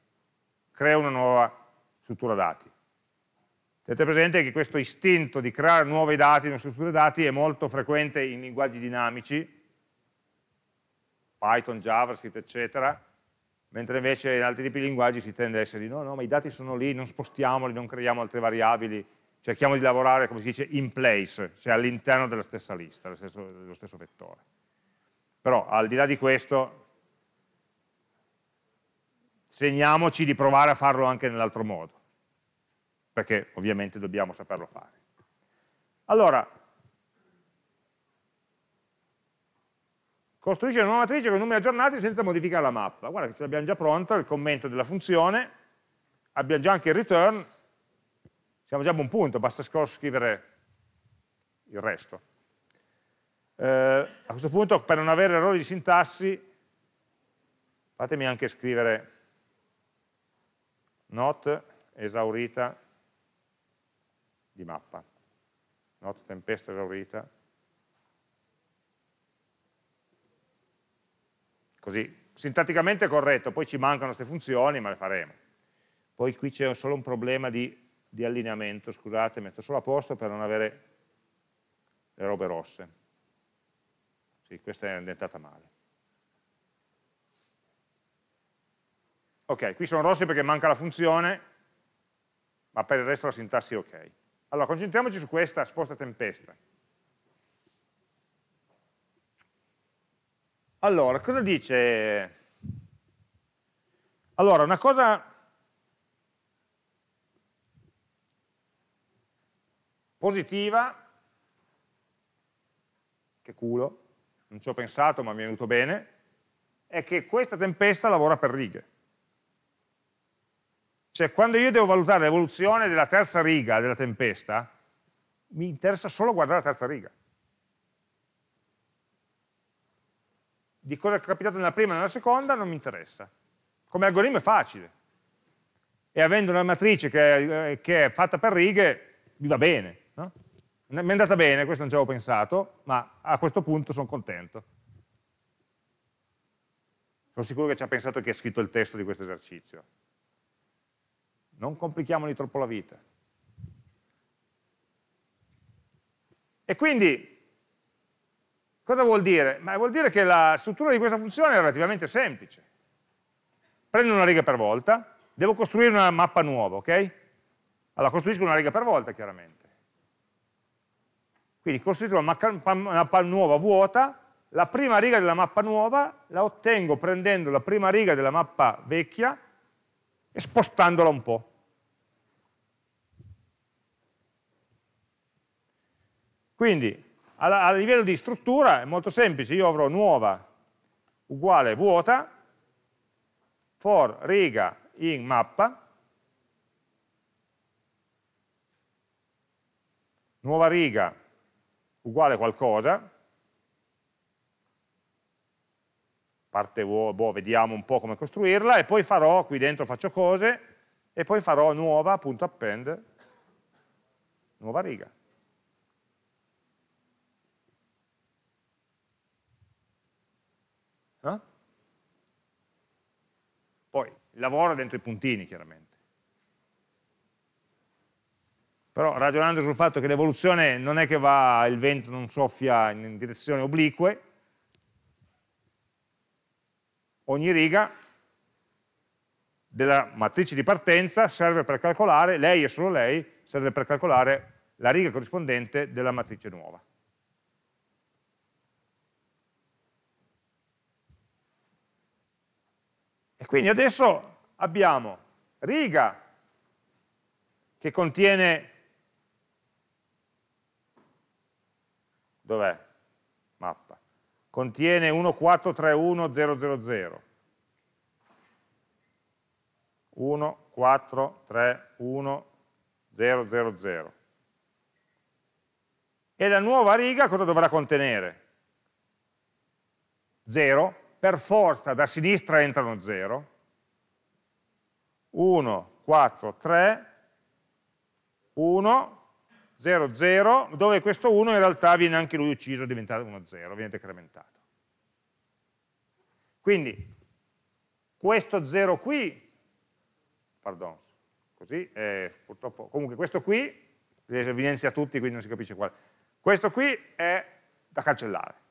Creo una nuova struttura dati. Tenete presente che questo istinto di creare nuovi dati, nuove strutture dati, è molto frequente in linguaggi dinamici, Python, JavaScript, eccetera, mentre invece in altri tipi di linguaggi si tende a essere di no, no, ma i dati sono lì, non spostiamoli, non creiamo altre variabili, cerchiamo di lavorare, come si dice, in place, cioè all'interno della stessa lista, dello stesso, dello stesso vettore. Però al di là di questo, segniamoci di provare a farlo anche nell'altro modo, perché ovviamente dobbiamo saperlo fare. Allora, costruisce una nuova matrice con numeri aggiornati senza modificare la mappa. Guarda che ce l'abbiamo già pronta, il commento della funzione, abbiamo già anche il return, siamo già a buon punto, basta scrivere il resto. Eh, a questo punto, per non avere errori di sintassi, fatemi anche scrivere not esaurita di mappa. Not tempesta esaurita. Così, sintaticamente è corretto, poi ci mancano queste funzioni, ma le faremo. Poi qui c'è solo un problema di di allineamento, scusate, metto solo a posto per non avere le robe rosse. Sì, questa è andentata male. Ok, qui sono rossi perché manca la funzione, ma per il resto la sintassi è ok. Allora, concentriamoci su questa sposta tempesta. Allora, cosa dice? Allora, una cosa positiva, che culo, non ci ho pensato ma mi è venuto bene, è che questa tempesta lavora per righe. Cioè quando io devo valutare l'evoluzione della terza riga della tempesta, mi interessa solo guardare la terza riga. Di cosa è capitato nella prima e nella seconda non mi interessa. Come algoritmo è facile. E avendo una matrice che è, eh, che è fatta per righe, mi va bene. No? Mi è andata bene, questo non ci avevo pensato, ma a questo punto sono contento. Sono sicuro che ci ha pensato chi ha scritto il testo di questo esercizio. Non complichiamoli troppo la vita. E quindi, cosa vuol dire? Ma vuol dire che la struttura di questa funzione è relativamente semplice. Prendo una riga per volta, devo costruire una mappa nuova, ok? Allora costruisco una riga per volta, chiaramente. Quindi costituisco una, mappa nuova vuota, la prima riga della mappa nuova la ottengo prendendo la prima riga della mappa vecchia e spostandola un po'. Quindi a livello di struttura è molto semplice, io avrò nuova uguale vuota, for riga in mappa, nuova riga uguale qualcosa, parte boh, vediamo un po' come costruirla, e poi farò, qui dentro faccio cose, e poi farò nuova.append, nuova riga. Eh? Poi lavoro dentro i puntini, chiaramente. però ragionando sul fatto che l'evoluzione non è che va, il vento non soffia in direzioni oblique, ogni riga della matrice di partenza serve per calcolare, lei e solo lei, serve per calcolare la riga corrispondente della matrice nuova. E quindi adesso abbiamo riga che contiene dov'è? Mappa. Contiene 1431000. 1431000. E la nuova riga cosa dovrà contenere? 0, per forza da sinistra entrano 0. 1, 4, 3, 1, 0, 0, dove questo 1 in realtà viene anche lui ucciso, e diventa 1, 0, viene decrementato. Quindi questo 0 qui, pardon, così, eh, purtroppo, comunque questo qui, si evidenzia tutti quindi non si capisce quale, questo qui è da cancellare.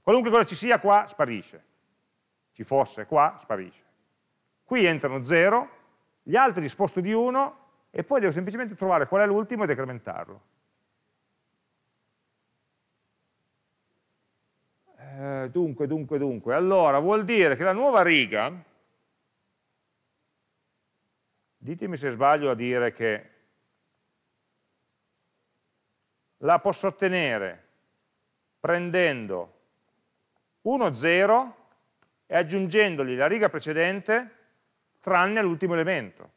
Qualunque cosa ci sia qua sparisce, ci fosse qua sparisce. Qui entrano 0, gli altri disposti di 1 e poi devo semplicemente trovare qual è l'ultimo e decrementarlo. Eh, dunque, dunque, dunque, allora vuol dire che la nuova riga, ditemi se sbaglio a dire che la posso ottenere prendendo 1, 0 e aggiungendogli la riga precedente tranne l'ultimo elemento.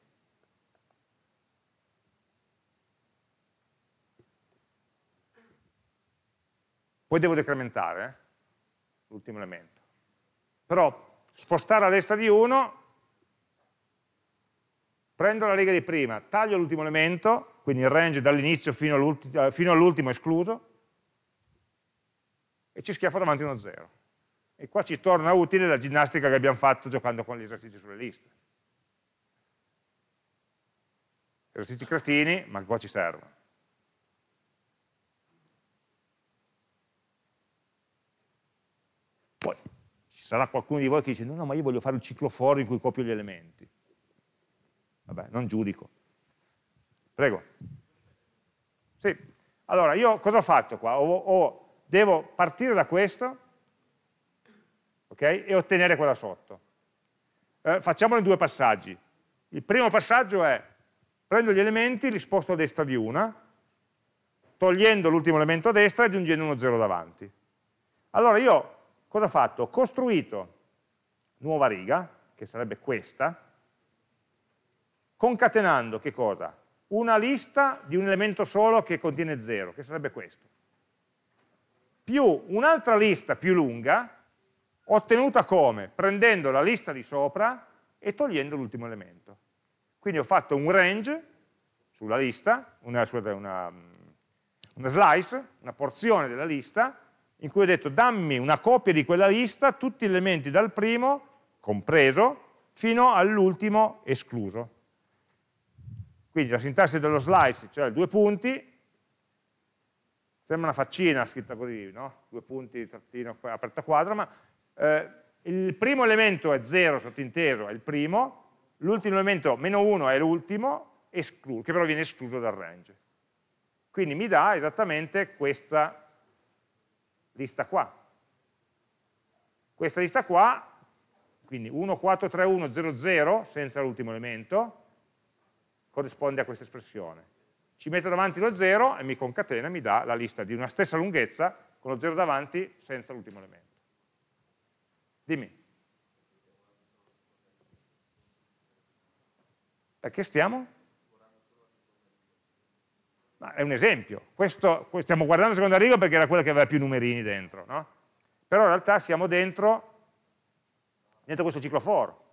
Poi devo decrementare eh? l'ultimo elemento. Però spostare a destra di 1, prendo la riga di prima, taglio l'ultimo elemento, quindi il range dall'inizio fino eh, all'ultimo all escluso, e ci schiaffo davanti uno 0. E qua ci torna utile la ginnastica che abbiamo fatto giocando con gli esercizi sulle liste. Esercizi cretini, ma qua ci servono. Poi ci sarà qualcuno di voi che dice no, no, ma io voglio fare il ciclo for in cui copio gli elementi. Vabbè, non giudico. Prego. Sì, allora io cosa ho fatto qua? O, o devo partire da questo okay, e ottenere quella sotto. Eh, facciamolo in due passaggi. Il primo passaggio è prendo gli elementi, li sposto a destra di una, togliendo l'ultimo elemento a destra e aggiungendo uno zero davanti. Allora io Cosa ho fatto? Ho costruito nuova riga, che sarebbe questa, concatenando che cosa? Una lista di un elemento solo che contiene 0, che sarebbe questo, più un'altra lista più lunga, ottenuta come? Prendendo la lista di sopra e togliendo l'ultimo elemento. Quindi ho fatto un range sulla lista, una, una, una slice, una porzione della lista, in cui ho detto dammi una copia di quella lista, tutti gli elementi dal primo, compreso, fino all'ultimo escluso. Quindi la sintassi dello slice, cioè due punti, sembra una faccina scritta così, no? due punti, trattino, aperta quadra, ma eh, il primo elemento è 0 sottinteso, è il primo, l'ultimo elemento meno 1 è l'ultimo, che però viene escluso dal range. Quindi mi dà esattamente questa lista qua. Questa lista qua, quindi 143100 senza l'ultimo elemento, corrisponde a questa espressione. Ci metto davanti lo 0 e mi concatena, mi dà la lista di una stessa lunghezza con lo 0 davanti senza l'ultimo elemento. Dimmi. Perché stiamo? Ma è un esempio. Questo, stiamo guardando la seconda riga perché era quella che aveva più numerini dentro, no? Però in realtà siamo dentro, dentro questo cicloforo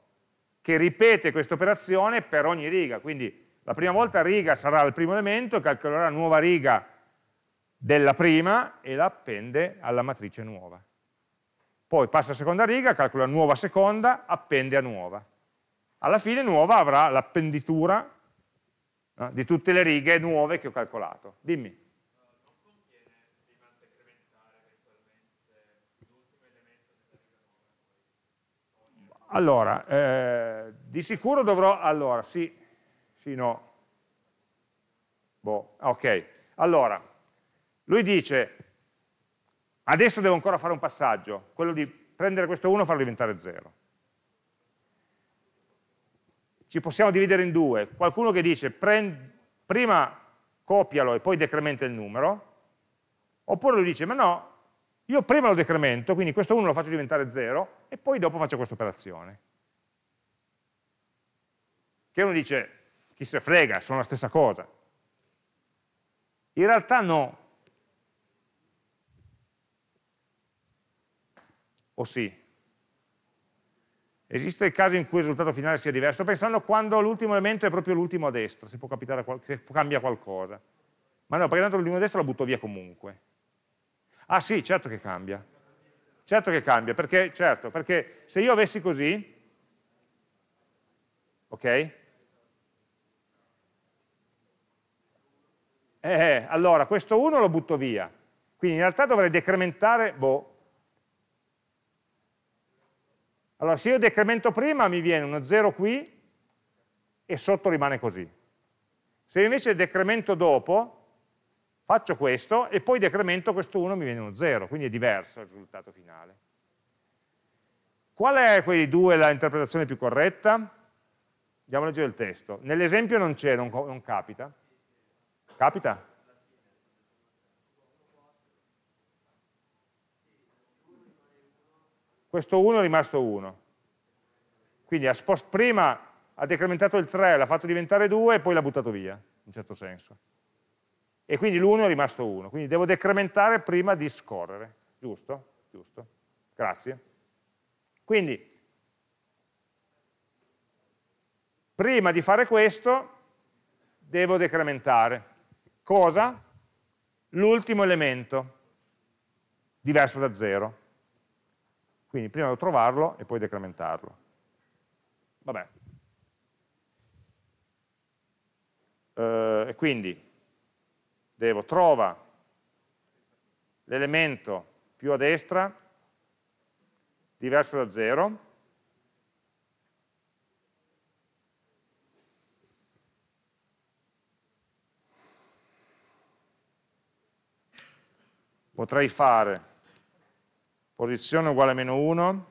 che ripete questa operazione per ogni riga. Quindi la prima volta riga sarà il primo elemento, calcolerà la nuova riga della prima e la appende alla matrice nuova. Poi passa alla seconda riga, calcola nuova seconda, appende a nuova. Alla fine nuova avrà l'appenditura no? di tutte le righe nuove che ho calcolato. Dimmi. Allora, eh, di sicuro dovrò... Allora, sì, sì, no. Boh, ok. Allora, lui dice, adesso devo ancora fare un passaggio, quello di prendere questo 1 e farlo diventare 0 ci possiamo dividere in due. Qualcuno che dice prend, prima copialo e poi decrementa il numero, oppure lui dice ma no, io prima lo decremento, quindi questo 1 lo faccio diventare 0 e poi dopo faccio questa operazione. Che uno dice, chi se frega, sono la stessa cosa. In realtà no. O sì? Esiste il caso in cui il risultato finale sia diverso? Sto pensando quando l'ultimo elemento è proprio l'ultimo a destra, se, può capitare, se cambia qualcosa. Ma no, perché tanto l'ultimo a destra lo butto via comunque. Ah sì, certo che cambia. Certo che cambia, perché, certo, perché se io avessi così, ok? Eh, eh allora, questo 1 lo butto via. Quindi in realtà dovrei decrementare, boh, Allora se io decremento prima mi viene uno 0 qui e sotto rimane così. Se invece decremento dopo, faccio questo e poi decremento questo 1 mi viene uno 0, quindi è diverso il risultato finale. Qual è quei due l'interpretazione più corretta? Andiamo a leggere il testo. Nell'esempio non c'è, non, non capita. Capita? questo 1 è rimasto 1. Quindi prima ha decrementato il 3, l'ha fatto diventare 2 e poi l'ha buttato via, in certo senso. E quindi l'1 è rimasto 1, quindi devo decrementare prima di scorrere, giusto? Giusto, grazie. Quindi, prima di fare questo, devo decrementare. Cosa? L'ultimo elemento, diverso da 0. Quindi prima devo trovarlo e poi decrementarlo. Vabbè. Eh, e quindi devo trova l'elemento più a destra diverso da 0 potrei fare posizione uguale a meno 1,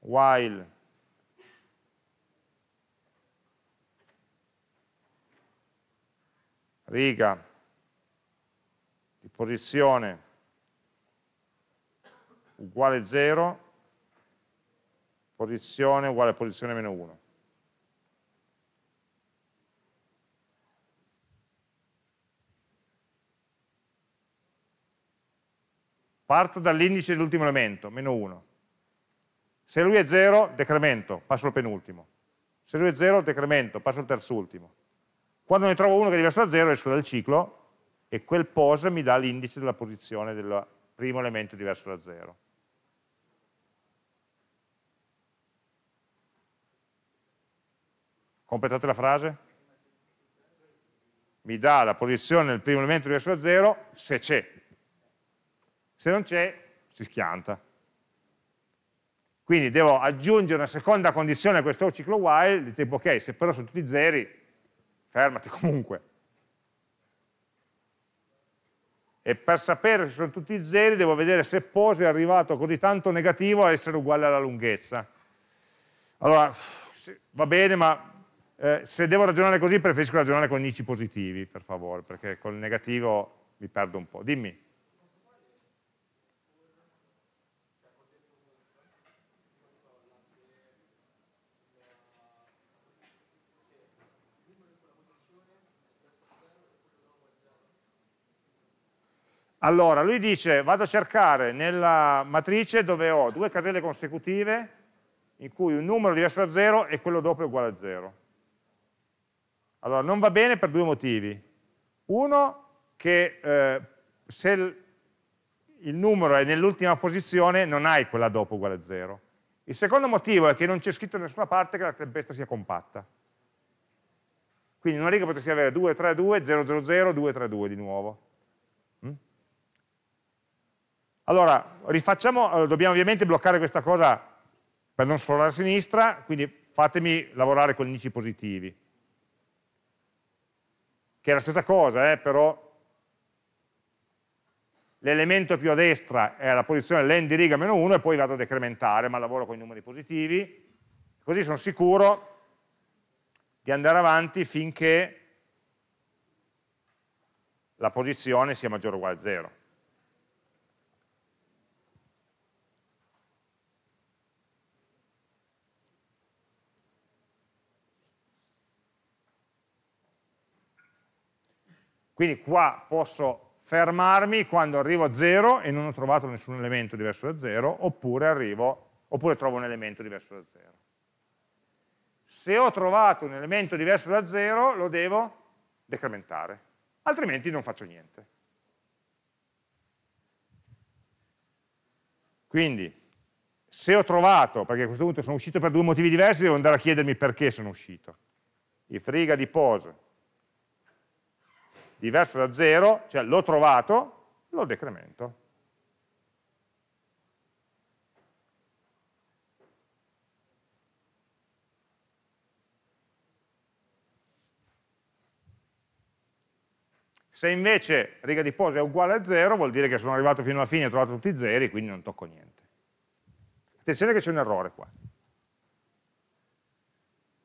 while riga di posizione uguale 0, posizione uguale a posizione meno 1. Parto dall'indice dell'ultimo elemento, meno 1. Se lui è 0, decremento, passo al penultimo. Se lui è 0, decremento, passo al terzultimo. Quando ne trovo uno che è diverso da 0, esco dal ciclo e quel pose mi dà l'indice della posizione del primo elemento diverso da 0. Completate la frase? Mi dà la posizione del primo elemento diverso da 0 se c'è, se non c'è, si schianta. Quindi devo aggiungere una seconda condizione a questo ciclo while, di tipo ok, se però sono tutti zeri, fermati comunque. E per sapere se sono tutti zeri devo vedere se pose è arrivato così tanto negativo a essere uguale alla lunghezza. Allora, va bene, ma eh, se devo ragionare così preferisco ragionare con i c positivi, per favore, perché col negativo mi perdo un po'. Dimmi. Allora, lui dice, vado a cercare nella matrice dove ho due caselle consecutive in cui un numero diverso da 0 e quello dopo è uguale a 0. Allora, non va bene per due motivi. Uno, che eh, se il, il numero è nell'ultima posizione non hai quella dopo uguale a 0. Il secondo motivo è che non c'è scritto da nessuna parte che la tempesta sia compatta. Quindi in una riga potresti avere 2, 3, 2, 0, 0, 0, 2, 3, 2 di nuovo allora, rifacciamo, dobbiamo ovviamente bloccare questa cosa per non sforare a sinistra, quindi fatemi lavorare con gli indici positivi. Che è la stessa cosa, eh, però l'elemento più a destra è la posizione len di riga meno 1 e poi vado a decrementare, ma lavoro con i numeri positivi, così sono sicuro di andare avanti finché la posizione sia maggiore o uguale a 0. Quindi qua posso fermarmi quando arrivo a 0 e non ho trovato nessun elemento diverso da 0, oppure, oppure trovo un elemento diverso da 0. Se ho trovato un elemento diverso da 0, lo devo decrementare, altrimenti non faccio niente. Quindi, se ho trovato, perché a questo punto sono uscito per due motivi diversi, devo andare a chiedermi perché sono uscito. If friga di pose diverso da 0, cioè l'ho trovato, lo decremento. Se invece riga di posa è uguale a 0, vuol dire che sono arrivato fino alla fine e ho trovato tutti i zeri, quindi non tocco niente. Attenzione che c'è un errore qua.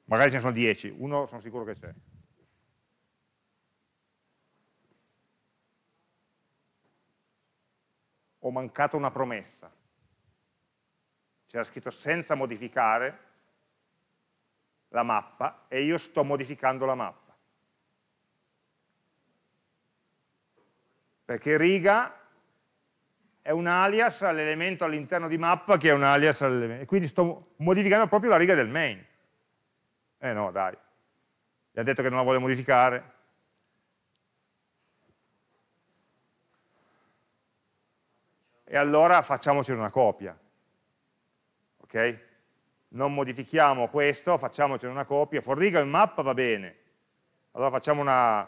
Magari ce ne sono 10, uno sono sicuro che c'è. ho mancato una promessa. C'era scritto senza modificare la mappa e io sto modificando la mappa. Perché riga è un alias all'elemento all'interno di mappa che è un alias all'elemento. E quindi sto modificando proprio la riga del main. Eh no, dai. Gli ha detto che non la vuole modificare, e allora facciamoci una copia. Ok? Non modifichiamo questo, facciamocene una copia. For Forriga in mappa va bene. Allora facciamo una,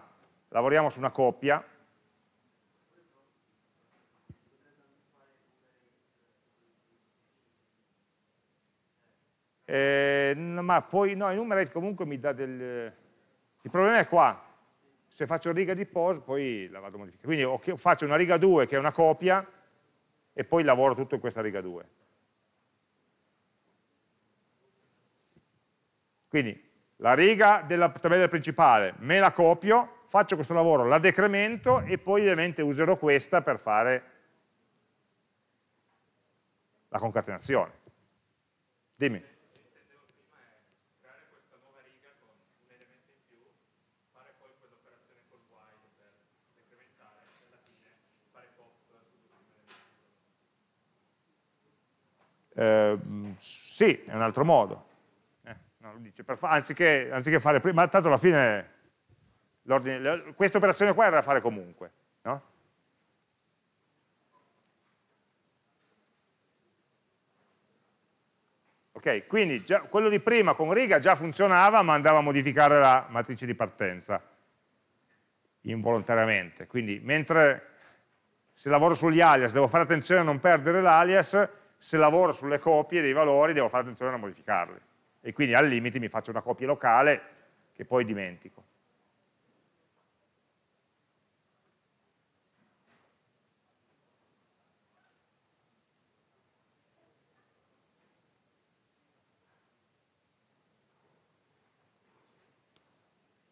lavoriamo su una coppia. Eh, ma poi no, enumerate comunque mi dà del... Il problema è qua, se faccio riga di pose poi la vado a modificare. Quindi faccio una riga 2 che è una copia, e poi lavoro tutto in questa riga 2. Quindi la riga della tabella principale me la copio, faccio questo lavoro, la decremento e poi ovviamente userò questa per fare la concatenazione. Dimmi. Eh, sì, è un altro modo. Eh, no, dice, fa anziché, anziché, fare prima, ma tanto alla fine questa operazione qua era da fare comunque. No? Ok, quindi già, quello di prima con riga già funzionava ma andava a modificare la matrice di partenza involontariamente. Quindi mentre se lavoro sugli alias devo fare attenzione a non perdere l'alias, se lavoro sulle copie dei valori devo fare attenzione a modificarli e quindi al limite mi faccio una copia locale che poi dimentico.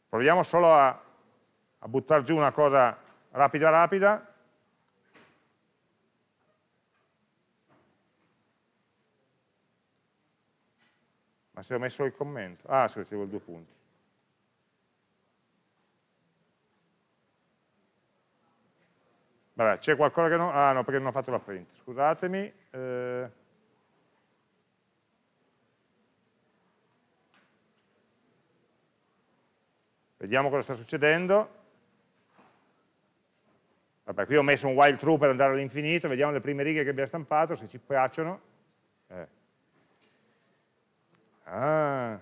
Proviamo solo a, a buttare giù una cosa rapida rapida. Ma se ho messo il commento? Ah, seleziono il due punti. Vabbè, c'è qualcosa che non... Ah, no, perché non ho fatto la print. Scusatemi. Eh... Vediamo cosa sta succedendo. Vabbè, qui ho messo un while true per andare all'infinito, vediamo le prime righe che abbiamo stampato, se ci piacciono. Eh. Ah.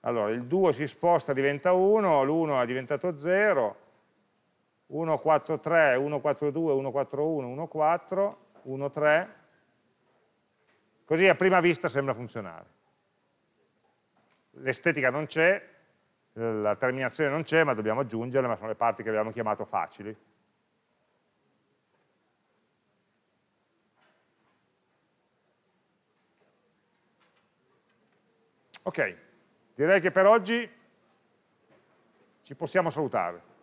Allora, il 2 si sposta, diventa 1, l'1 è diventato 0, 1, 4, 3, 1, 4, 2, 1, 4, 1, 1, 4, 1, 3. Così a prima vista sembra funzionare l'estetica non c'è, la terminazione non c'è, ma dobbiamo aggiungerla, ma sono le parti che abbiamo chiamato facili. Ok, direi che per oggi ci possiamo salutare.